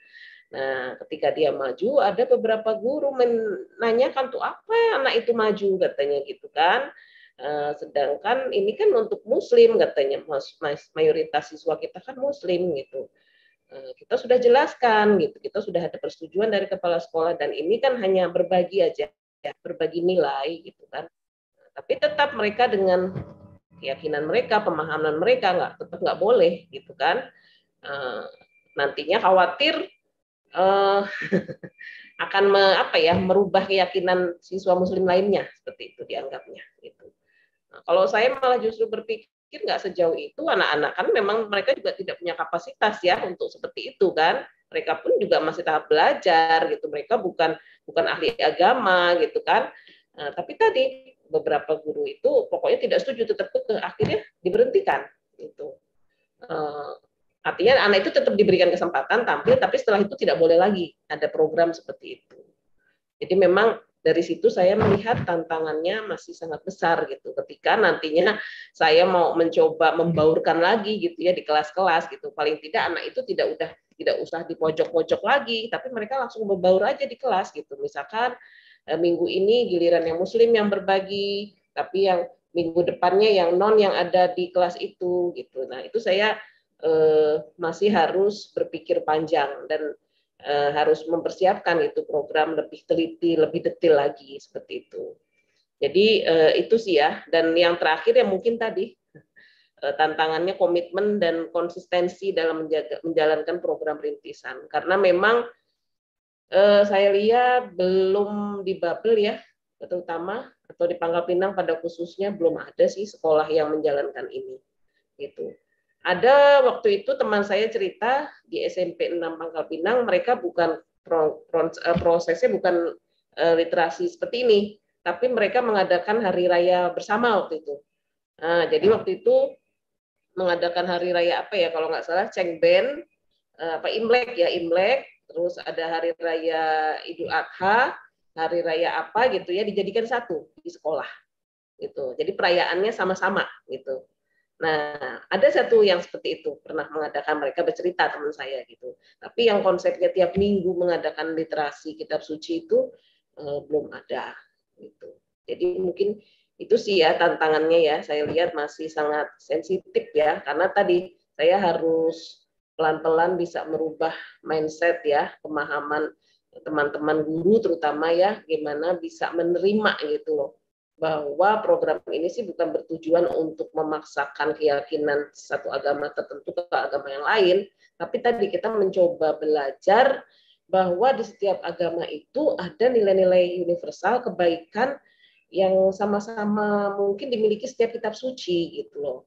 Nah, ketika dia maju, ada beberapa guru menanyakan tuh apa ya anak itu maju katanya gitu kan. Eh, sedangkan ini kan untuk Muslim katanya, mayoritas siswa kita kan Muslim gitu. Eh, kita sudah jelaskan gitu, kita sudah ada persetujuan dari kepala sekolah dan ini kan hanya berbagi aja, ya, berbagi nilai gitu kan. Nah, tapi tetap mereka dengan keyakinan mereka, pemahaman mereka nggak tetap nggak boleh gitu kan. Eh, nantinya khawatir uh, [LAUGHS] akan me, apa ya merubah keyakinan siswa muslim lainnya seperti itu dianggapnya gitu. Nah, kalau saya malah justru berpikir nggak sejauh itu anak-anak kan memang mereka juga tidak punya kapasitas ya untuk seperti itu kan mereka pun juga masih tahap belajar gitu mereka bukan bukan ahli agama gitu kan nah, tapi tadi beberapa guru itu pokoknya tidak setuju tetap ke akhirnya diberhentikan itu. Eh, Artinya anak itu tetap diberikan kesempatan tampil, tapi setelah itu tidak boleh lagi ada program seperti itu. Jadi memang dari situ saya melihat tantangannya masih sangat besar gitu. Ketika nantinya saya mau mencoba membaurkan lagi gitu ya di kelas-kelas gitu, paling tidak anak itu tidak udah tidak usah di pojok-pojok lagi, tapi mereka langsung membaur aja di kelas gitu. Misalkan e, minggu ini giliran yang muslim yang berbagi, tapi yang minggu depannya yang non yang ada di kelas itu gitu. Nah, itu saya eh, masih harus berpikir panjang dan eh, harus mempersiapkan itu program lebih teliti, lebih detail lagi seperti itu. Jadi eh, itu sih ya. Dan yang terakhir ya mungkin tadi [LAUGHS] eh, tantangannya komitmen dan konsistensi dalam menjaga, menjalankan program rintisan. Karena memang eh, saya lihat belum di Babel ya, terutama atau di Pangkal Pinang pada khususnya belum ada sih sekolah yang menjalankan ini. Gitu. Ada waktu itu teman saya cerita di SMP 6 Pangkal Pinang, mereka bukan eh, prosesnya bukan eh, literasi seperti ini, tapi mereka mengadakan hari raya bersama waktu itu. Nah, jadi hmm. waktu itu mengadakan hari raya apa ya kalau nggak salah ceng ben eh, apa imlek ya imlek terus ada hari raya idul adha hari raya apa gitu ya dijadikan satu di sekolah gitu jadi perayaannya sama-sama gitu Nah, ada satu yang seperti itu pernah mengadakan mereka bercerita teman saya gitu. Tapi yang konsepnya tiap minggu mengadakan literasi kitab suci itu eh, belum ada gitu. Jadi mungkin itu sih ya tantangannya ya. Saya lihat masih sangat sensitif ya karena tadi saya harus pelan-pelan bisa merubah mindset ya, pemahaman teman-teman guru terutama ya gimana bisa menerima gitu loh bahwa program ini sih bukan bertujuan untuk memaksakan keyakinan satu agama tertentu ke agama yang lain, tapi tadi kita mencoba belajar bahwa di setiap agama itu ada nilai-nilai universal kebaikan yang sama-sama mungkin dimiliki setiap kitab suci gitu loh.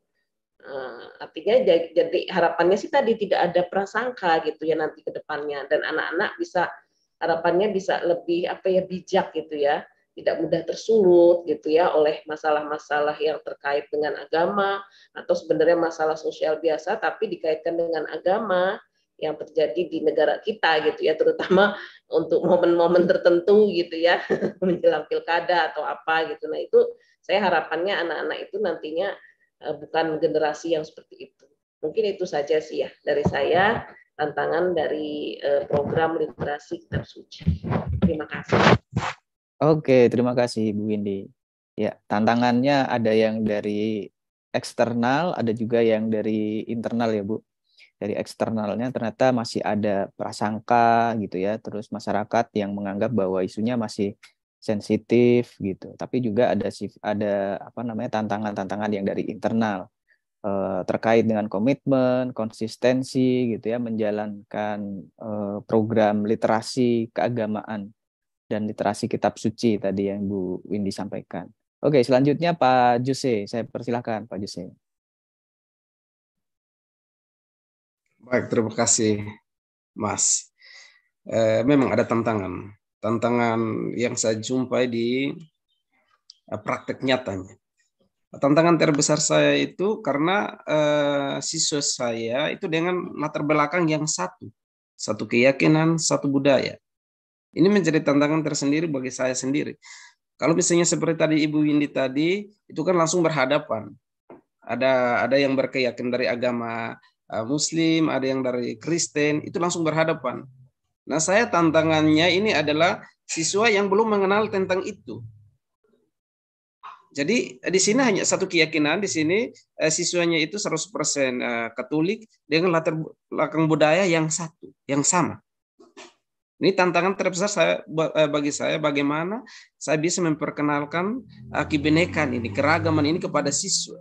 Uh, artinya jadi harapannya sih tadi tidak ada prasangka gitu ya nanti ke depannya dan anak-anak bisa harapannya bisa lebih apa ya bijak gitu ya tidak mudah tersulut gitu ya oleh masalah-masalah yang terkait dengan agama atau sebenarnya masalah sosial biasa tapi dikaitkan dengan agama yang terjadi di negara kita gitu ya terutama untuk momen-momen tertentu gitu ya [LAUGHS] menjelang pilkada atau apa gitu nah itu saya harapannya anak-anak itu nantinya eh, bukan generasi yang seperti itu mungkin itu saja sih ya dari saya tantangan dari eh, program literasi kitab suci terima kasih Oke, terima kasih Bu Windy. Ya, tantangannya ada yang dari eksternal, ada juga yang dari internal ya Bu. Dari eksternalnya ternyata masih ada prasangka gitu ya, terus masyarakat yang menganggap bahwa isunya masih sensitif gitu. Tapi juga ada ada apa namanya tantangan-tantangan yang dari internal eh, terkait dengan komitmen, konsistensi gitu ya, menjalankan eh, program literasi keagamaan dan literasi kitab suci tadi yang Bu Windy sampaikan. Oke, selanjutnya Pak Jose, saya persilahkan Pak Jose. Baik, terima kasih Mas. Eh, memang ada tantangan, tantangan yang saya jumpai di eh, praktek nyatanya. Tantangan terbesar saya itu karena eh, siswa saya itu dengan latar belakang yang satu, satu keyakinan, satu budaya. Ini menjadi tantangan tersendiri bagi saya sendiri. Kalau misalnya seperti tadi Ibu Windy tadi, itu kan langsung berhadapan. Ada ada yang berkeyakin dari agama e, Muslim, ada yang dari Kristen, itu langsung berhadapan. Nah, saya tantangannya ini adalah siswa yang belum mengenal tentang itu. Jadi di sini hanya satu keyakinan di sini e, siswanya itu 100% persen e, Katolik dengan latar belakang budaya yang satu, yang sama. Ini tantangan terbesar saya, eh, bagi saya bagaimana saya bisa memperkenalkan eh, kebenekan ini, keragaman ini kepada siswa.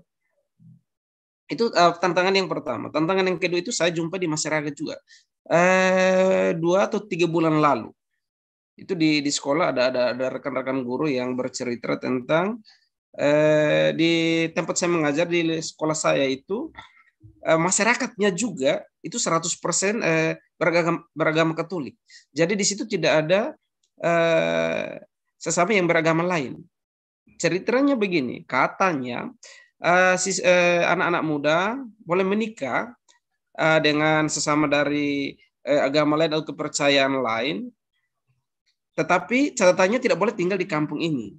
Itu uh, tantangan yang pertama. Tantangan yang kedua itu saya jumpa di masyarakat juga. Uh, dua atau tiga bulan lalu itu di di sekolah ada ada ada rekan-rekan guru yang bercerita tentang uh, di tempat saya mengajar di sekolah saya itu Eh, masyarakatnya juga itu 100% eh, beragama, beragama Katolik. Jadi di situ tidak ada eh, sesama yang beragama lain. Ceritanya begini, katanya anak-anak muda boleh menikah dengan sesama dari agama lain atau kepercayaan lain, tetapi catatannya tidak boleh tinggal di kampung ini.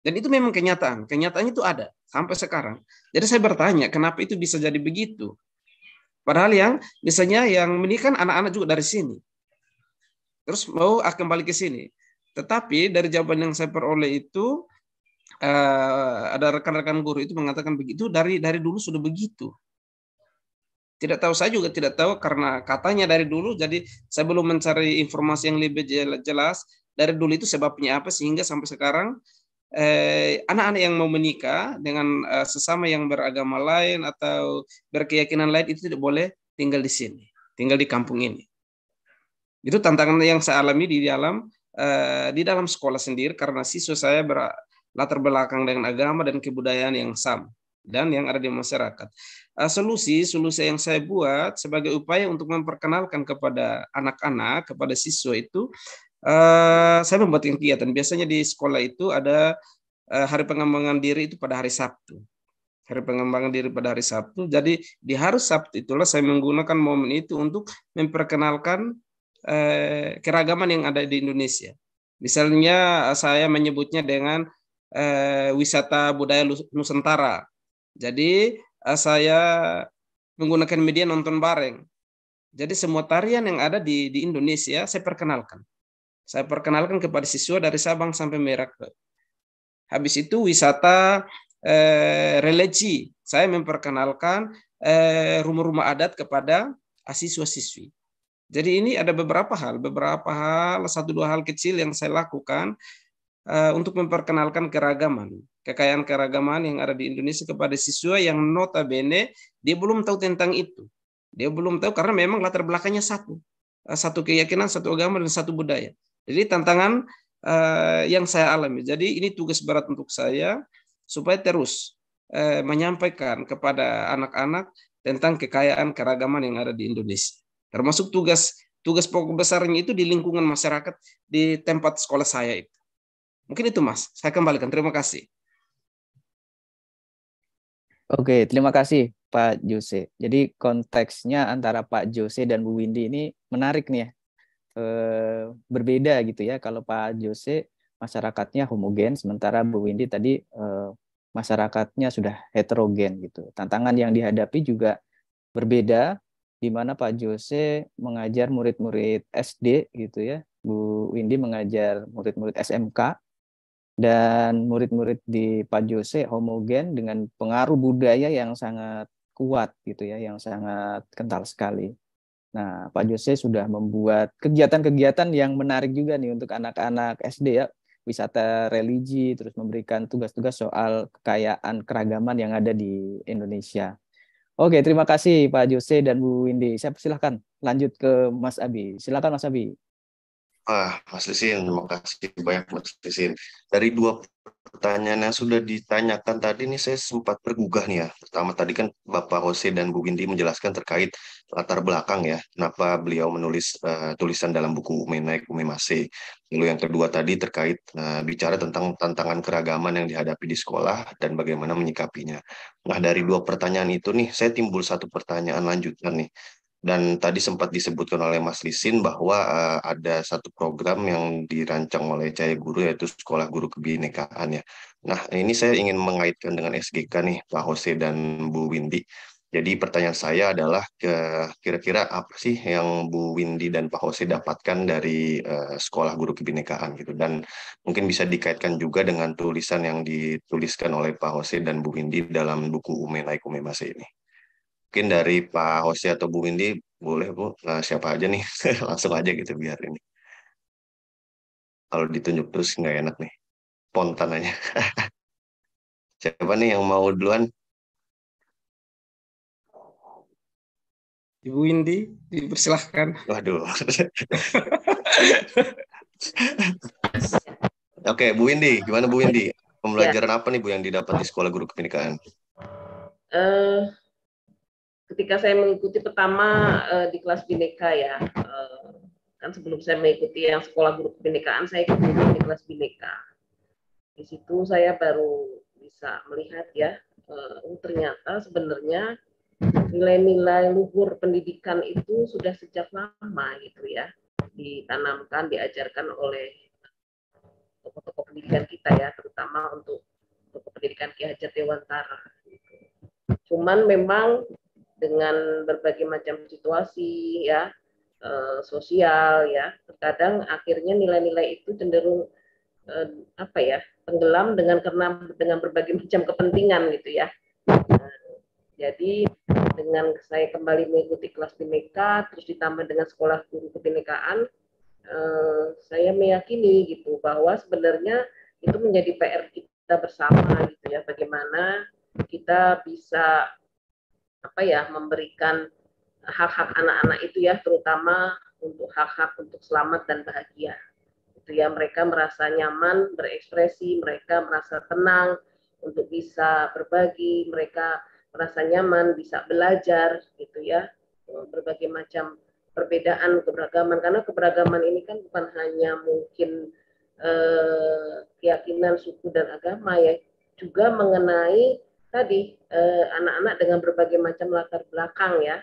Dan itu memang kenyataan. Kenyataannya itu ada sampai sekarang. Jadi saya bertanya, kenapa itu bisa jadi begitu? Padahal yang misalnya yang menikah anak-anak juga dari sini. Terus mau ah, kembali ke sini. Tetapi dari jawaban yang saya peroleh itu eh, ada rekan-rekan guru itu mengatakan begitu dari dari dulu sudah begitu. Tidak tahu saya juga tidak tahu karena katanya dari dulu jadi saya belum mencari informasi yang lebih jelas dari dulu itu sebabnya apa sehingga sampai sekarang Eh, anak-anak eh, yang mau menikah dengan eh, sesama yang beragama lain atau berkeyakinan lain itu tidak boleh tinggal di sini, tinggal di kampung ini. Itu tantangan yang saya alami di dalam eh, di dalam sekolah sendiri karena siswa saya latar belakang dengan agama dan kebudayaan yang sama dan yang ada di masyarakat. Eh, solusi solusi yang saya buat sebagai upaya untuk memperkenalkan kepada anak-anak kepada siswa itu Eh, saya membuat kegiatan. Biasanya di sekolah itu ada uh, hari pengembangan diri itu pada hari Sabtu. Hari pengembangan diri pada hari Sabtu. Jadi di hari Sabtu itulah saya menggunakan momen itu untuk memperkenalkan uh, keragaman yang ada di Indonesia. Misalnya saya menyebutnya dengan uh, wisata budaya Nusantara. Jadi uh, saya menggunakan media nonton bareng. Jadi semua tarian yang ada di, di Indonesia saya perkenalkan. Saya perkenalkan kepada siswa dari Sabang sampai Merauke. Habis itu wisata eh, religi. Saya memperkenalkan eh, rumah-rumah adat kepada siswa-siswi. Jadi ini ada beberapa hal, beberapa hal, satu dua hal kecil yang saya lakukan eh, untuk memperkenalkan keragaman, kekayaan keragaman yang ada di Indonesia kepada siswa yang notabene dia belum tahu tentang itu. Dia belum tahu karena memang latar belakangnya satu, eh, satu keyakinan, satu agama dan satu budaya. Jadi tantangan uh, yang saya alami. Jadi ini tugas berat untuk saya supaya terus uh, menyampaikan kepada anak-anak tentang kekayaan keragaman yang ada di Indonesia. Termasuk tugas tugas pokok besarnya itu di lingkungan masyarakat di tempat sekolah saya itu. Mungkin itu Mas. Saya kembalikan. Terima kasih. Oke, terima kasih Pak Jose. Jadi konteksnya antara Pak Jose dan Bu Windy ini menarik nih ya. Eh, berbeda gitu ya. Kalau Pak Jose masyarakatnya homogen, sementara Bu Windy tadi eh, masyarakatnya sudah heterogen gitu. Tantangan yang dihadapi juga berbeda, di mana Pak Jose mengajar murid-murid SD gitu ya, Bu Windy mengajar murid-murid SMK dan murid-murid di Pak Jose homogen dengan pengaruh budaya yang sangat kuat gitu ya, yang sangat kental sekali. Nah, Pak Jose sudah membuat kegiatan-kegiatan yang menarik juga nih untuk anak-anak SD ya, wisata religi, terus memberikan tugas-tugas soal kekayaan keragaman yang ada di Indonesia. Oke, terima kasih Pak Jose dan Bu Windy. Saya persilahkan lanjut ke Mas Abi. Silakan Mas Abi. Wah, Mas Lisin, terima kasih banyak Mas Lisin. Dari dua pertanyaan yang sudah ditanyakan tadi ini saya sempat bergugah nih ya. Pertama tadi kan Bapak Jose dan Bu Gindi menjelaskan terkait latar belakang ya, kenapa beliau menulis uh, tulisan dalam buku Naik Umi Masih. Lalu yang kedua tadi terkait uh, bicara tentang tantangan keragaman yang dihadapi di sekolah dan bagaimana menyikapinya. Nah, dari dua pertanyaan itu nih saya timbul satu pertanyaan lanjutan nih dan tadi sempat disebutkan oleh Mas Lisin bahwa uh, ada satu program yang dirancang oleh Cahaya Guru yaitu Sekolah Guru Kebinekaan ya. Nah, ini saya ingin mengaitkan dengan SGK nih Pak Jose dan Bu Windy. Jadi pertanyaan saya adalah kira-kira apa sih yang Bu Windy dan Pak Jose dapatkan dari uh, sekolah guru kebinekaan gitu dan mungkin bisa dikaitkan juga dengan tulisan yang dituliskan oleh Pak Jose dan Bu Windy dalam buku Ume Naik Ume Masa ini mungkin dari Pak Hosi atau Bu Windy boleh Bu nah, siapa aja nih [LAUGHS] langsung aja gitu biar ini kalau ditunjuk terus nggak enak nih spontan aja [LAUGHS] siapa nih yang mau duluan Ibu Windy dipersilahkan waduh [LAUGHS] Oke, Bu Windy, gimana Bu Windy? Ya. Pembelajaran ya. apa nih Bu yang didapat di Sekolah Guru Kepemilikan? Uh, eh, ketika saya mengikuti pertama uh, di kelas bineka ya uh, kan sebelum saya mengikuti yang sekolah guru kebinekaan saya ikut di kelas bineka di situ saya baru bisa melihat ya uh, ternyata sebenarnya nilai-nilai luhur pendidikan itu sudah sejak lama gitu ya ditanamkan diajarkan oleh tokoh-tokoh pendidikan kita ya terutama untuk tokoh pendidikan Ki Hajar Dewantara gitu. cuman memang dengan berbagai macam situasi ya e, sosial ya terkadang akhirnya nilai-nilai itu cenderung e, apa ya tenggelam dengan karena dengan berbagai [LAUGHS] macam kepentingan gitu ya nah, jadi dengan saya kembali mengikuti kelas di bineka terus ditambah dengan sekolah guru kebinekaan e, saya meyakini gitu bahwa sebenarnya itu menjadi PR kita bersama gitu ya bagaimana kita bisa apa ya memberikan hak-hak anak-anak itu ya terutama untuk hak-hak untuk selamat dan bahagia itu ya mereka merasa nyaman berekspresi mereka merasa tenang untuk bisa berbagi mereka merasa nyaman bisa belajar gitu ya berbagai macam perbedaan keberagaman karena keberagaman ini kan bukan hanya mungkin eh, keyakinan suku dan agama ya juga mengenai tadi Eh, anak-anak dengan berbagai macam latar belakang ya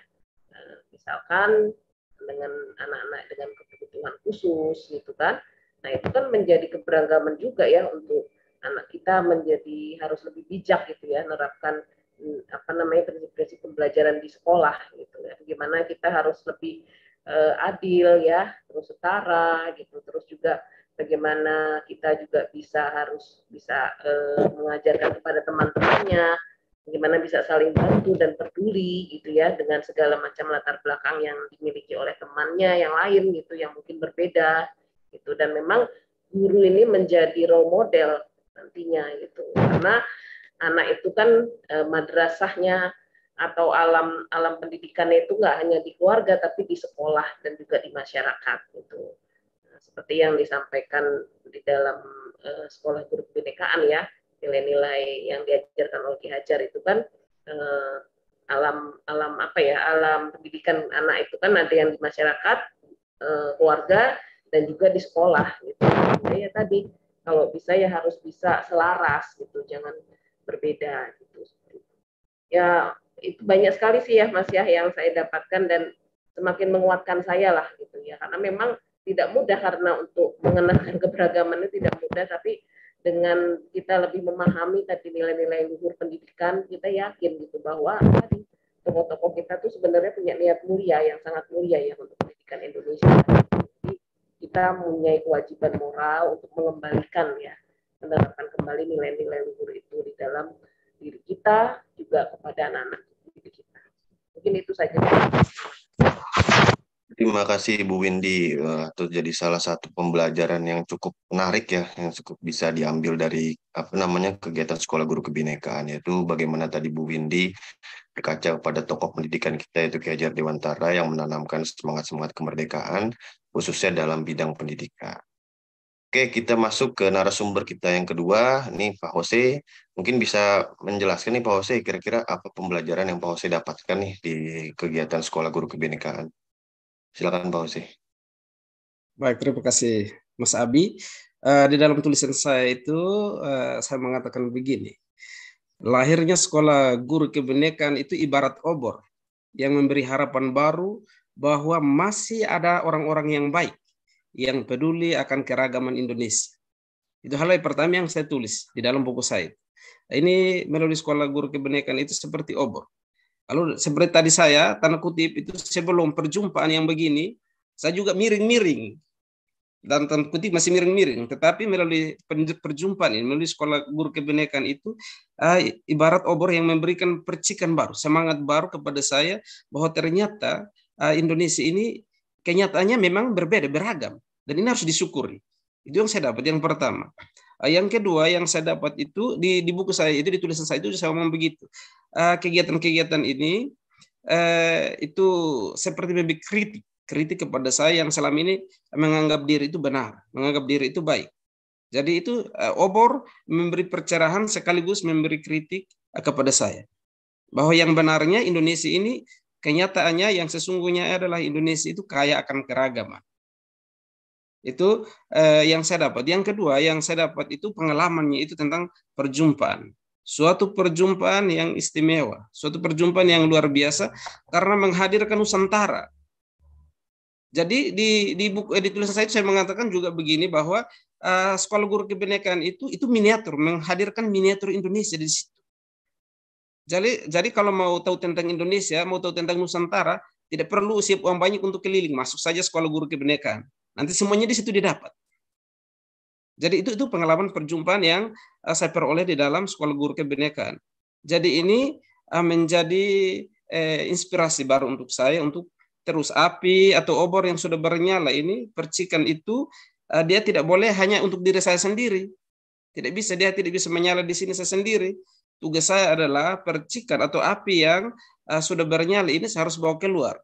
eh, misalkan dengan anak-anak dengan kebutuhan khusus gitu kan nah itu kan menjadi keberagaman juga ya untuk anak kita menjadi harus lebih bijak gitu ya menerapkan mm, apa namanya prinsip-prinsip pembelajaran di sekolah gitu ya gimana kita harus lebih eh, adil ya terus setara gitu terus juga bagaimana kita juga bisa harus bisa mengajarkan kepada teman-temannya Bagaimana bisa saling bantu dan peduli gitu ya dengan segala macam latar belakang yang dimiliki oleh temannya yang lain gitu yang mungkin berbeda gitu dan memang guru ini menjadi role model nantinya gitu karena anak itu kan e, madrasahnya atau alam alam pendidikannya itu nggak hanya di keluarga tapi di sekolah dan juga di masyarakat gitu nah, seperti yang disampaikan di dalam e, sekolah guru kebinekaan ya nilai-nilai yang diajarkan oleh Ki Hajar itu kan eh, alam alam apa ya alam pendidikan anak itu kan ada yang di masyarakat eh, keluarga dan juga di sekolah gitu jadi ya tadi kalau bisa ya harus bisa selaras gitu jangan berbeda gitu ya itu banyak sekali sih ya Mas ya yang saya dapatkan dan semakin menguatkan saya lah gitu ya karena memang tidak mudah karena untuk mengenakan [LAUGHS] keberagaman itu tidak mudah tapi dengan kita lebih memahami tadi nilai-nilai luhur pendidikan, kita yakin gitu bahwa tadi tokoh-tokoh kita tuh sebenarnya punya niat mulia yang sangat mulia ya untuk pendidikan Indonesia. Jadi kita mempunyai kewajiban moral untuk mengembalikan ya, menerapkan kembali nilai-nilai luhur itu di dalam diri kita juga kepada anak-anak diri kita. Mungkin itu saja. Terima kasih Bu Windy. Wah, eh, itu jadi salah satu pembelajaran yang cukup menarik ya, yang cukup bisa diambil dari apa namanya kegiatan Sekolah Guru Kebinekaan yaitu bagaimana tadi Bu Windy berkaca pada tokoh pendidikan kita yaitu Ki Hajar Dewantara yang menanamkan semangat-semangat kemerdekaan khususnya dalam bidang pendidikan. Oke, kita masuk ke narasumber kita yang kedua, nih Pak Hose. Mungkin bisa menjelaskan nih Pak Hose, kira-kira apa pembelajaran yang Pak Hose dapatkan nih di kegiatan Sekolah Guru Kebinekaan. Silakan Pak Hussein. Baik, terima kasih Mas Abi. Uh, di dalam tulisan saya itu uh, saya mengatakan begini. Lahirnya sekolah guru kebenekan itu ibarat obor yang memberi harapan baru bahwa masih ada orang-orang yang baik yang peduli akan keragaman Indonesia. Itu hal yang pertama yang saya tulis di dalam buku saya. Ini melalui sekolah guru kebenekan itu seperti obor kalau seperti tadi saya, tanda kutip, itu sebelum perjumpaan yang begini, saya juga miring-miring. Dan tanda kutip masih miring-miring. Tetapi melalui perjumpaan ini, melalui sekolah guru kebenekan itu, ah, ibarat obor yang memberikan percikan baru, semangat baru kepada saya, bahwa ternyata ah, Indonesia ini kenyataannya memang berbeda, beragam. Dan ini harus disyukuri. Itu yang saya dapat, yang pertama. Eh, yang kedua yang saya dapat itu di, di buku saya itu di tulisan saya itu saya ngomong begitu. Eh, kegiatan-kegiatan ini eh, itu seperti lebih kritik, kritik kepada saya yang selama ini menganggap diri itu benar, menganggap diri itu baik. Jadi itu obor memberi percerahan sekaligus memberi kritik kepada saya bahwa yang benarnya Indonesia ini kenyataannya yang sesungguhnya adalah Indonesia itu kaya akan keragaman. Itu eh, yang saya dapat. Yang kedua yang saya dapat itu pengalamannya itu tentang perjumpaan. Suatu perjumpaan yang istimewa, suatu perjumpaan yang luar biasa karena menghadirkan Nusantara. Jadi di di buku eh, di tulisan saya itu saya mengatakan juga begini bahwa uh, sekolah guru kebinekaan itu itu miniatur menghadirkan miniatur Indonesia di situ. Jadi jadi kalau mau tahu tentang Indonesia, mau tahu tentang Nusantara, tidak perlu siap uang banyak untuk keliling, masuk saja sekolah guru kebinekaan. Nanti semuanya di situ didapat. Jadi itu itu pengalaman perjumpaan yang eh, saya peroleh di dalam sekolah guru kebinekaan. Jadi ini eh, menjadi eh, inspirasi baru untuk saya untuk terus api atau obor yang sudah bernyala ini percikan itu eh, dia tidak boleh hanya untuk diri saya sendiri. Tidak bisa dia tidak bisa menyala di sini saya sendiri. Tugas saya adalah percikan atau api yang eh, sudah bernyala ini saya harus bawa keluar.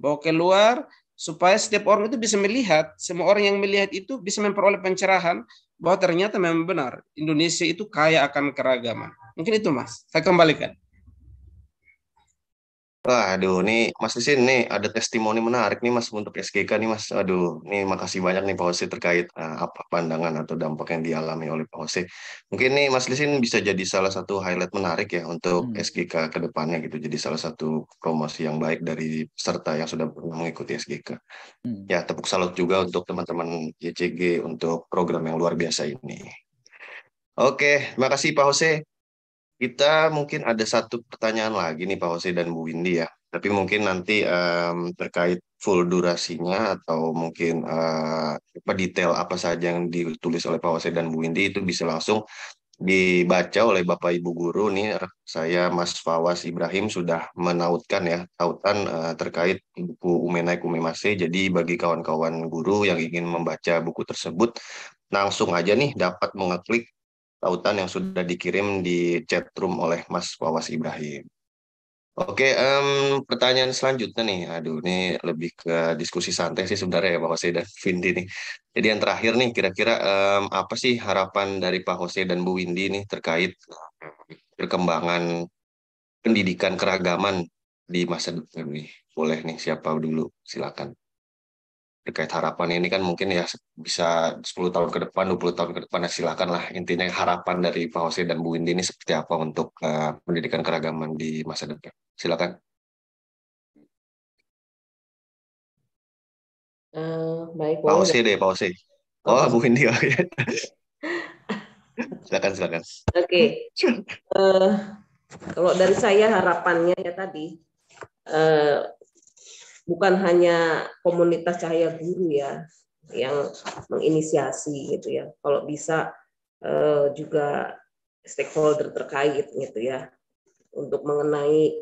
Bawa keluar supaya setiap orang itu bisa melihat, semua orang yang melihat itu bisa memperoleh pencerahan bahwa ternyata memang benar Indonesia itu kaya akan keragaman. Mungkin itu Mas, saya kembalikan. Ah, aduh nih Mas Lisin, nih ada testimoni menarik nih Mas untuk SGK nih Mas. Aduh, nih makasih banyak nih Pak Hose terkait uh, apa pandangan atau dampak yang dialami oleh Pak Hose. Mungkin nih Mas Lisin bisa jadi salah satu highlight menarik ya untuk hmm. SGK ke depannya gitu. Jadi salah satu promosi yang baik dari peserta yang sudah mengikuti SGK. Hmm. Ya, tepuk salut juga untuk teman-teman YCG untuk program yang luar biasa ini. Oke, terima kasih Pak Hose. Kita mungkin ada satu pertanyaan lagi nih Pak Jose dan Bu Windy ya. Tapi mungkin nanti um, terkait full durasinya atau mungkin uh, detail apa saja yang ditulis oleh Pak Jose dan Bu Windy itu bisa langsung dibaca oleh Bapak Ibu guru nih saya Mas Fawas Ibrahim sudah menautkan ya tautan uh, terkait buku Umenai Kumimase jadi bagi kawan-kawan guru yang ingin membaca buku tersebut langsung aja nih dapat mengeklik tautan yang sudah dikirim di chat room oleh Mas Wawas Ibrahim. Oke, um, pertanyaan selanjutnya nih. Aduh, ini lebih ke diskusi santai sih sebenarnya ya Pak Hose dan Windy nih. Jadi yang terakhir nih, kira-kira um, apa sih harapan dari Pak Hose dan Bu Windy nih terkait perkembangan pendidikan keragaman di masa depan nih? Boleh nih, siapa dulu? Silakan terkait ya, harapan ini kan mungkin ya bisa 10 tahun ke depan, 20 tahun ke depan, ya silakanlah intinya harapan dari Pak Hose dan Bu Windy ini seperti apa untuk uh, pendidikan keragaman di masa depan. Silakan. Uh, baik, Pak Hose deh, Pak Hose. Oh, Bu Windy Oh, ya. silakan, silakan. Oke. Okay. Uh, eh, kalau dari saya harapannya ya tadi bukan hanya komunitas cahaya guru ya yang menginisiasi gitu ya. Kalau bisa eh, juga stakeholder terkait gitu ya untuk mengenai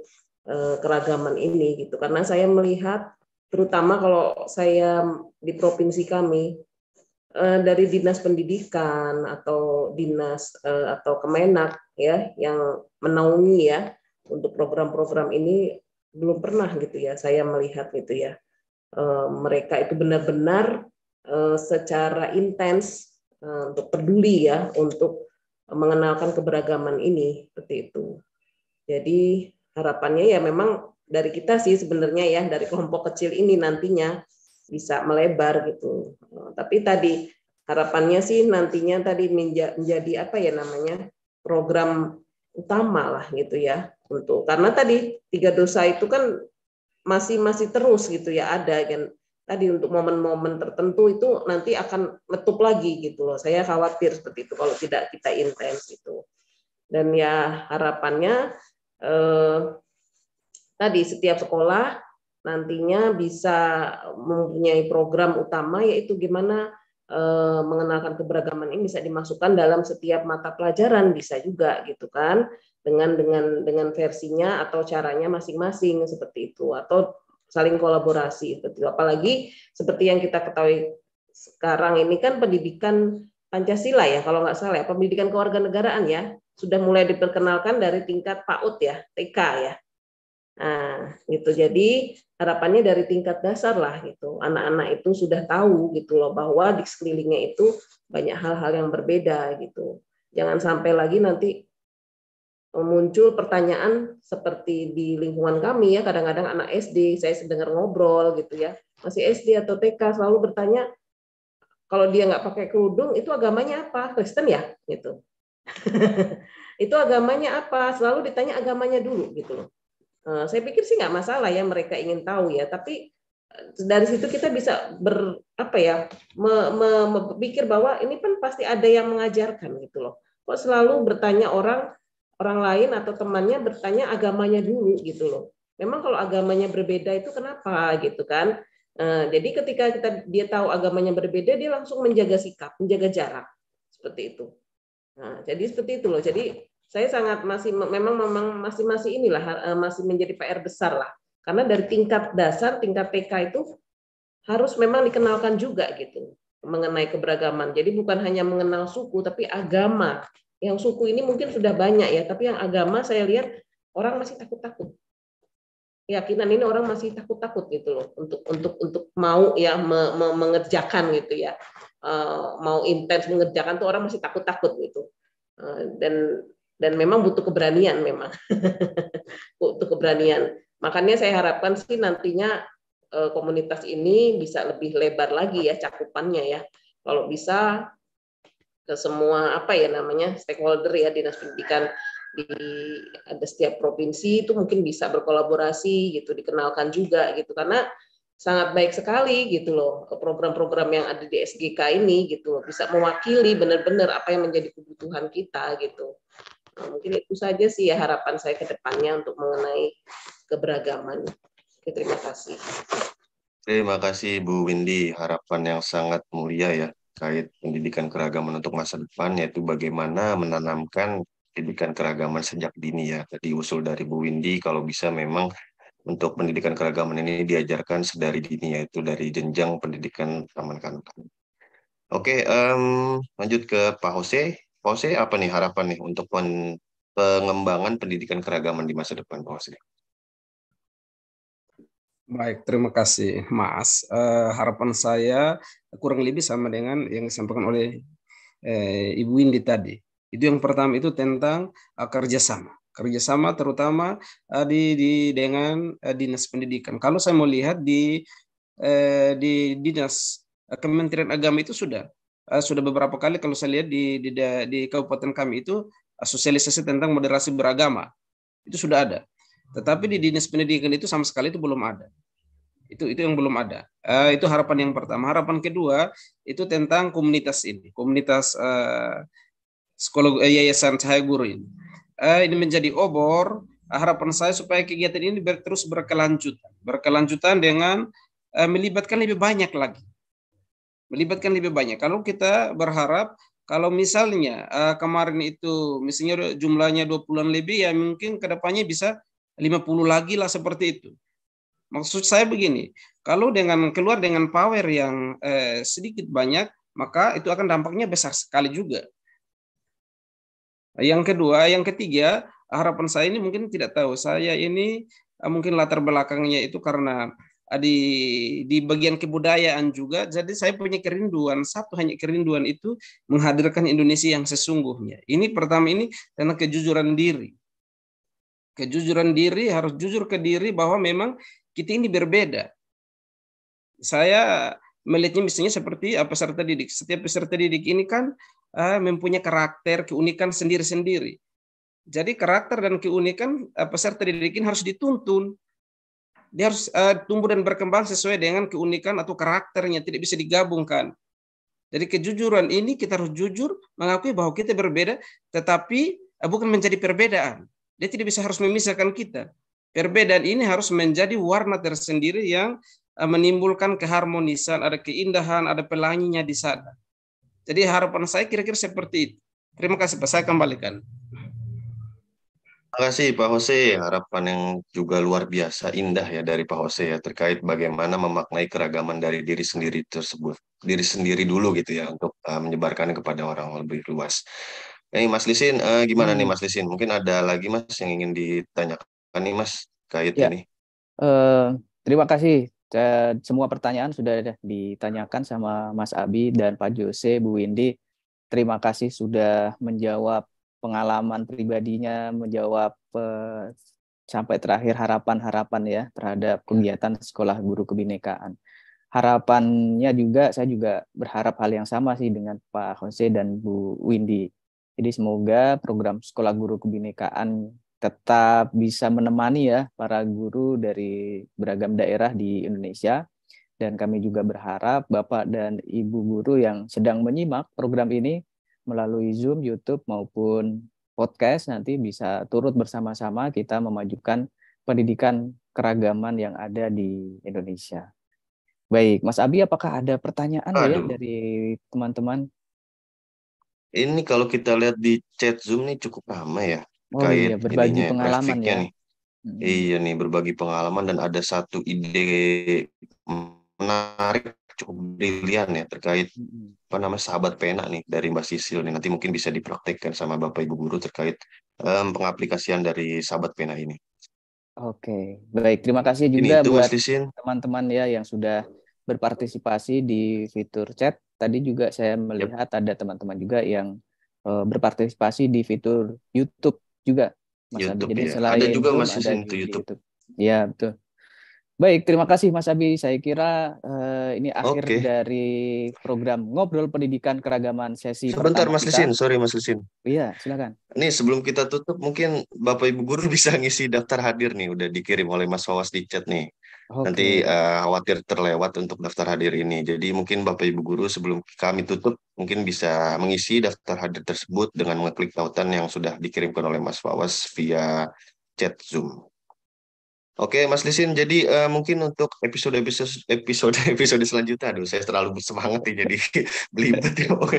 eh, keragaman ini gitu. Karena saya melihat terutama kalau saya di provinsi kami eh, dari dinas pendidikan atau dinas eh, atau Kemenak ya yang menaungi ya untuk program-program ini belum pernah gitu ya saya melihat gitu ya eh, mereka itu benar-benar eh, secara intens eh, untuk peduli ya untuk mengenalkan keberagaman ini seperti itu. Jadi harapannya ya memang dari kita sih sebenarnya ya dari kelompok kecil ini nantinya bisa melebar gitu. Tapi tadi harapannya sih nantinya tadi menjadi apa ya namanya program utama lah gitu ya untuk gitu. karena tadi tiga dosa itu kan masih masih terus gitu ya ada kan tadi untuk momen-momen tertentu itu nanti akan letup lagi gitu loh saya khawatir seperti itu kalau tidak kita intens itu dan ya harapannya eh, tadi setiap sekolah nantinya bisa mempunyai program utama yaitu gimana Eh, mengenalkan keberagaman ini bisa dimasukkan dalam setiap mata pelajaran bisa juga gitu kan dengan dengan dengan versinya atau caranya masing-masing seperti itu atau saling kolaborasi seperti itu. apalagi seperti yang kita ketahui sekarang ini kan pendidikan Pancasila ya kalau nggak salah ya pendidikan kewarganegaraan ya sudah mulai diperkenalkan dari tingkat PAUD ya TK ya Nah, gitu. Jadi harapannya dari tingkat dasar lah gitu. Anak-anak itu sudah tahu gitu loh bahwa di sekelilingnya itu banyak hal-hal yang berbeda gitu. Jangan sampai lagi nanti e, muncul pertanyaan seperti di lingkungan kami ya kadang-kadang anak SD saya sedengar ngobrol gitu ya masih SD atau TK selalu bertanya kalau dia nggak pakai kerudung itu agamanya apa Kristen ya gitu [LAUGHS] itu agamanya apa selalu ditanya agamanya dulu gitu loh Eh, saya pikir sih nggak masalah ya mereka ingin tahu ya, tapi eh, dari situ kita bisa ber apa ya memikir me, me, bahwa ini kan pasti ada yang mengajarkan gitu loh. Kok selalu bertanya orang orang lain atau temannya bertanya agamanya dulu gitu loh. Memang kalau agamanya berbeda itu kenapa gitu kan? Eh, jadi ketika kita dia tahu agamanya berbeda, dia langsung menjaga sikap, menjaga jarak seperti itu. Nah, jadi seperti itu loh. Jadi saya sangat masih memang memang masih masih inilah eh, masih menjadi PR besar lah karena dari tingkat dasar tingkat PK itu harus memang dikenalkan juga gitu mengenai keberagaman jadi bukan hanya mengenal suku tapi agama yang suku ini mungkin sudah banyak ya tapi yang agama saya lihat orang masih takut-takut keyakinan ini orang masih takut-takut gitu loh untuk untuk untuk mau ya me, me, mengerjakan gitu ya eh, mau intens mengerjakan tuh orang masih takut-takut gitu eh, dan dan memang butuh keberanian memang [LAUGHS] butuh keberanian makanya saya harapkan sih nantinya eh, komunitas ini bisa lebih lebar lagi ya cakupannya ya kalau bisa ke semua apa ya namanya stakeholder ya dinas pendidikan di ada setiap provinsi itu mungkin bisa berkolaborasi gitu dikenalkan juga gitu karena sangat baik sekali gitu loh program-program yang ada di SGK ini gitu bisa mewakili benar-benar apa yang menjadi kebutuhan kita gitu Nah, mungkin itu saja sih ya harapan saya ke depannya untuk mengenai keberagaman. Oke, terima kasih. Terima kasih Bu Windy, harapan yang sangat mulia ya kait pendidikan keragaman untuk masa depan yaitu bagaimana menanamkan pendidikan keragaman sejak dini ya. Tadi usul dari Bu Windy kalau bisa memang untuk pendidikan keragaman ini diajarkan sedari dini yaitu dari jenjang pendidikan taman kanak-kanak. Oke, um, lanjut ke Pak Hose. Pak apa nih harapan nih untuk pen pengembangan pendidikan keragaman di masa depan Pak Baik, terima kasih Mas. Uh, harapan saya kurang lebih sama dengan yang disampaikan oleh uh, Ibu Windy tadi. Itu yang pertama itu tentang uh, kerjasama, kerjasama terutama uh, di, di dengan uh, dinas pendidikan. Kalau saya mau lihat di uh, di dinas Kementerian Agama itu sudah Eh, sudah beberapa kali kalau saya lihat di, di di kabupaten kami itu eh, sosialisasi tentang moderasi beragama itu sudah ada. Tetapi di dinas pendidikan itu sama sekali itu belum ada. Itu itu yang belum ada. Uh, itu harapan yang pertama. Harapan kedua itu tentang komunitas ini, komunitas uh, sekolah uh, yayasan cahaya guru ini. Uh, ini menjadi obor. harapan saya supaya kegiatan ini ber, terus berkelanjutan, berkelanjutan dengan uh, melibatkan lebih banyak lagi melibatkan lebih banyak. Kalau kita berharap kalau misalnya uh, kemarin itu misalnya jumlahnya 20-an lebih ya mungkin kedepannya bisa 50 lagi lah seperti itu. Maksud saya begini, kalau dengan keluar dengan power yang eh, sedikit banyak maka itu akan dampaknya besar sekali juga. Yang kedua, yang ketiga, harapan saya ini mungkin tidak tahu saya ini eh, mungkin latar belakangnya itu karena Eh, di di bagian kebudayaan juga. Jadi saya punya kerinduan satu hanya kerinduan itu menghadirkan Indonesia yang sesungguhnya. Ini pertama ini karena kejujuran diri. Kejujuran diri harus jujur ke diri bahwa memang kita ini berbeda. Saya melihatnya misalnya seperti apa eh, peserta didik. Setiap peserta didik ini kan uh, mempunyai karakter keunikan sendiri-sendiri. Jadi karakter dan keunikan peserta didik ini harus dituntun dia harus uh, tumbuh dan berkembang sesuai dengan keunikan atau karakternya, tidak bisa digabungkan. jadi kejujuran ini kita harus jujur mengakui bahwa kita berbeda, tetapi uh, bukan menjadi perbedaan. Dia tidak bisa harus memisahkan kita. Perbedaan ini harus menjadi warna tersendiri yang uh, menimbulkan keharmonisan, ada keindahan, ada pelanginya di sana. Jadi harapan saya kira-kira seperti itu. Terima kasih Pak, saya kembalikan. Terima kasih Pak Jose, harapan yang juga luar biasa indah ya dari Pak Jose ya terkait bagaimana memaknai keragaman dari diri sendiri tersebut, diri sendiri dulu gitu ya untuk uh, eh, menyebarkannya kepada orang lebih luas. Eh Mas Lisin, uh, gimana hmm. nih Mas Lisin? Mungkin ada lagi Mas yang ingin ditanyakan nih Mas kait ya. ini. Uh, terima kasih semua pertanyaan sudah ditanyakan sama Mas Abi dan Pak Jose, Bu Windy. Terima kasih sudah menjawab pengalaman pribadinya menjawab eh, sampai terakhir harapan-harapan ya terhadap ya. kegiatan sekolah guru kebinekaan. Harapannya juga saya juga berharap hal yang sama sih dengan Pak Jose dan Bu Windy. Jadi semoga program sekolah guru kebinekaan tetap bisa menemani ya para guru dari beragam daerah di Indonesia dan kami juga berharap Bapak dan Ibu guru yang sedang menyimak program ini melalui Zoom, YouTube maupun podcast nanti bisa turut bersama-sama kita memajukan pendidikan keragaman yang ada di Indonesia. Baik, Mas Abi apakah ada pertanyaan ya dari teman-teman? Ini kalau kita lihat di chat Zoom ini cukup ramai ya. Oh iya, berbagi ininya, ya, pengalaman ya. Nih. Hmm. Iya nih berbagi pengalaman dan ada satu ide menarik cukup brilian ya terkait apa namanya sahabat pena nih dari Mbak Sisil nih nanti mungkin bisa dipraktekkan sama Bapak Ibu guru terkait um, pengaplikasian dari sahabat pena ini. Oke, baik. Terima kasih juga itu, buat teman-teman ya yang sudah berpartisipasi di fitur chat. Tadi juga saya melihat yep. ada teman-teman juga yang uh, berpartisipasi di fitur YouTube juga. Mas YouTube, Jadi ya. selain ada juga Mas Sisin YouTube. YouTube. Ya, betul. Baik, terima kasih Mas Abi. Saya kira uh, ini akhir okay. dari program ngobrol pendidikan keragaman sesi. Sebentar Mas Lisin, sorry Mas Lisin. Iya, silakan. Nih sebelum kita tutup, mungkin Bapak Ibu guru [LAUGHS] bisa ngisi daftar hadir nih, udah dikirim oleh Mas Wawas di chat nih. Okay. Nanti uh, khawatir terlewat untuk daftar hadir ini. Jadi mungkin Bapak Ibu guru sebelum kami tutup, mungkin bisa mengisi daftar hadir tersebut dengan mengklik tautan yang sudah dikirimkan oleh Mas Wawas via chat Zoom. Oke, Mas Lisin. Jadi uh, mungkin untuk episode episode episode episode selanjutnya, aduh, saya terlalu bersemangat ya, jadi [LAUGHS] belibet ya. Oke.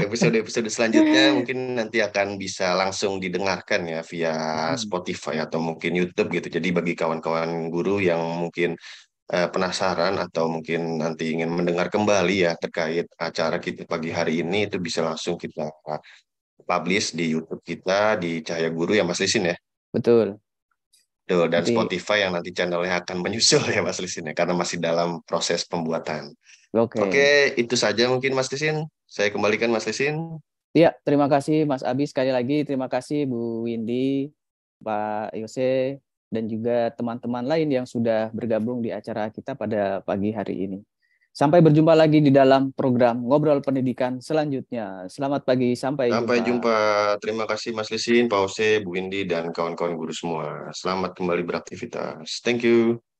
Episode episode selanjutnya mungkin nanti akan bisa langsung didengarkan ya via hmm. Spotify atau mungkin YouTube gitu. Jadi bagi kawan-kawan guru yang mungkin uh, penasaran atau mungkin nanti ingin mendengar kembali ya terkait acara kita pagi hari ini itu bisa langsung kita publish di YouTube kita di Cahaya Guru ya Mas Lisin ya. Betul. Betul, dan Jadi, Spotify yang nanti channelnya akan menyusul ya Mas Lisin ya, karena masih dalam proses pembuatan. Oke. Oke, itu saja mungkin Mas Lisin. Saya kembalikan Mas Lisin. Iya, terima kasih Mas Abi sekali lagi. Terima kasih Bu Windy, Pak Yose, dan juga teman-teman lain yang sudah bergabung di acara kita pada pagi hari ini. Sampai berjumpa lagi di dalam program Ngobrol Pendidikan selanjutnya. Selamat pagi, sampai, sampai jumpa. jumpa. Terima kasih Mas Lisin, Pak Ose, Bu Indi, dan kawan-kawan guru semua. Selamat kembali beraktivitas. Thank you.